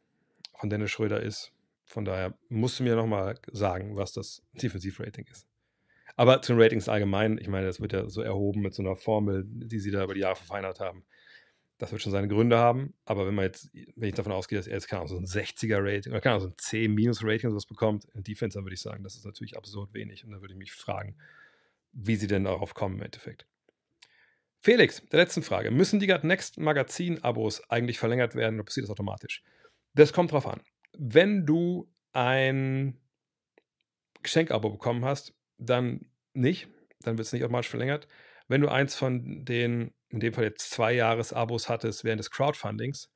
von Dennis Schröder ist. Von daher musst du mir nochmal sagen, was das Defensiv-Rating ist. Aber zu den Ratings allgemein, ich meine, das wird ja so erhoben mit so einer Formel, die sie da über die Jahre verfeinert haben das wird schon seine Gründe haben, aber wenn man jetzt, wenn ich davon ausgehe, dass er jetzt, keine Ahnung, so ein 60er-Rating oder keine Ahnung, so ein 10-Rating oder sowas bekommt in Defense, dann würde ich sagen, das ist natürlich absurd wenig und dann würde ich mich fragen, wie sie denn darauf kommen im Endeffekt. Felix, der letzten Frage. Müssen die Got Next Magazin-Abos eigentlich verlängert werden oder passiert das automatisch? Das kommt drauf an. Wenn du ein Geschenkabo bekommen hast, dann nicht, dann wird es nicht automatisch verlängert. Wenn du eins von den in dem Fall jetzt zwei Jahresabos hattest während des Crowdfundings,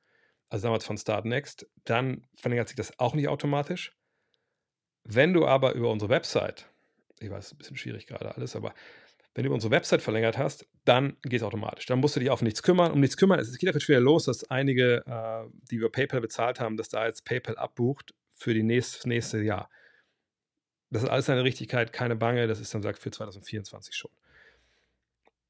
also damals von Startnext, dann verlängert sich das auch nicht automatisch. Wenn du aber über unsere Website, ich weiß, ein bisschen schwierig gerade alles, aber wenn du über unsere Website verlängert hast, dann geht es automatisch. Dann musst du dich auf nichts kümmern. Um nichts kümmern. Es geht dafür schwer los, dass einige, äh, die über PayPal bezahlt haben, dass da jetzt PayPal abbucht für die nächst, nächste Jahr. Das ist alles eine Richtigkeit, keine Bange. Das ist dann, sagt, für 2024 schon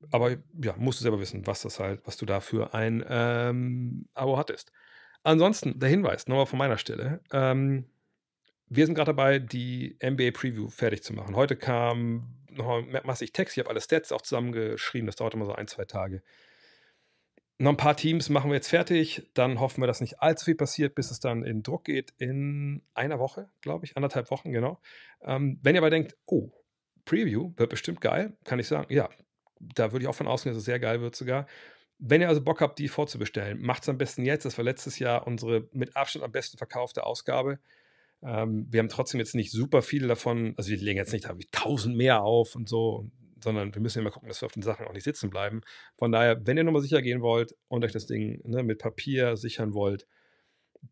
aber ja, musst du selber wissen, was das halt, was du da für ein ähm, Abo hattest. Ansonsten der Hinweis nochmal von meiner Stelle. Ähm, wir sind gerade dabei, die NBA Preview fertig zu machen. Heute kam nochmal massig Text. Ich habe alle Stats auch zusammengeschrieben. Das dauert immer so ein, zwei Tage. Noch ein paar Teams machen wir jetzt fertig. Dann hoffen wir, dass nicht allzu viel passiert, bis es dann in Druck geht. In einer Woche, glaube ich, anderthalb Wochen, genau. Ähm, wenn ihr aber denkt, oh, Preview wird bestimmt geil, kann ich sagen, ja, da würde ich auch von außen dass es sehr geil wird sogar. Wenn ihr also Bock habt, die vorzubestellen, macht es am besten jetzt. Das war letztes Jahr unsere mit Abstand am besten verkaufte Ausgabe. Ähm, wir haben trotzdem jetzt nicht super viele davon. Also wir legen jetzt nicht ich, 1000 mehr auf und so, sondern wir müssen immer gucken, dass wir auf den Sachen auch nicht sitzen bleiben. Von daher, wenn ihr nochmal sicher gehen wollt und euch das Ding ne, mit Papier sichern wollt,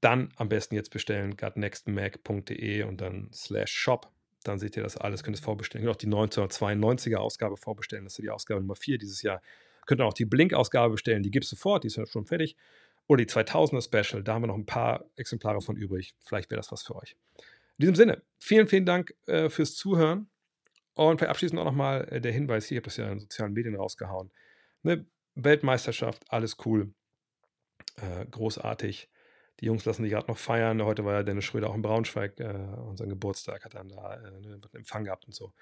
dann am besten jetzt bestellen, gutnextmac.de und dann slash shop dann seht ihr das alles, könnt es vorbestellen. Könnt auch die 1992er Ausgabe vorbestellen, das ist die Ausgabe Nummer 4 dieses Jahr. Könnt auch die Blink-Ausgabe bestellen, die gibt es sofort, die ist ja schon fertig. Oder die 2000er Special, da haben wir noch ein paar Exemplare von übrig. Vielleicht wäre das was für euch. In diesem Sinne, vielen, vielen Dank äh, fürs Zuhören. Und vielleicht abschließend auch nochmal äh, der Hinweis: hier, ich habe das ja in den sozialen Medien rausgehauen. Ne? Weltmeisterschaft, alles cool, äh, großartig die Jungs lassen sich gerade noch feiern. Heute war ja Dennis Schröder auch in Braunschweig, äh, unseren Geburtstag, hat dann da äh, ne, einen Empfang gehabt und so.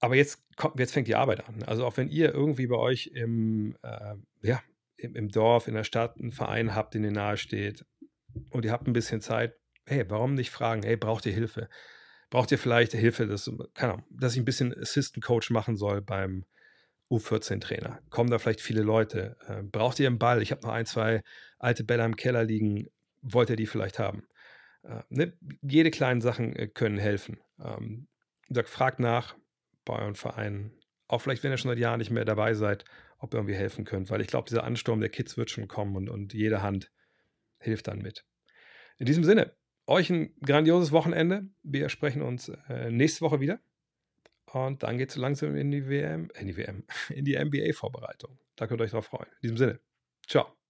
Aber jetzt, kommt, jetzt fängt die Arbeit an. Also auch wenn ihr irgendwie bei euch im, äh, ja, im, im, Dorf, in der Stadt einen Verein habt, den ihr nahesteht und ihr habt ein bisschen Zeit, hey, warum nicht fragen, hey, braucht ihr Hilfe? Braucht ihr vielleicht Hilfe, dass, keine Ahnung, dass ich ein bisschen Assistant Coach machen soll beim, U14-Trainer? Kommen da vielleicht viele Leute? Äh, braucht ihr einen Ball? Ich habe noch ein, zwei alte Bälle im Keller liegen. Wollt ihr die vielleicht haben? Äh, ne? Jede kleinen Sachen äh, können helfen. Ähm, fragt nach bei euren Vereinen. Auch vielleicht, wenn ihr schon seit Jahren nicht mehr dabei seid, ob ihr irgendwie helfen könnt. Weil ich glaube, dieser Ansturm der Kids wird schon kommen und, und jede Hand hilft dann mit. In diesem Sinne, euch ein grandioses Wochenende. Wir sprechen uns äh, nächste Woche wieder. Und dann geht es langsam in die WM, in die WM, in die NBA-Vorbereitung. Da könnt ihr euch drauf freuen. In diesem Sinne. Ciao.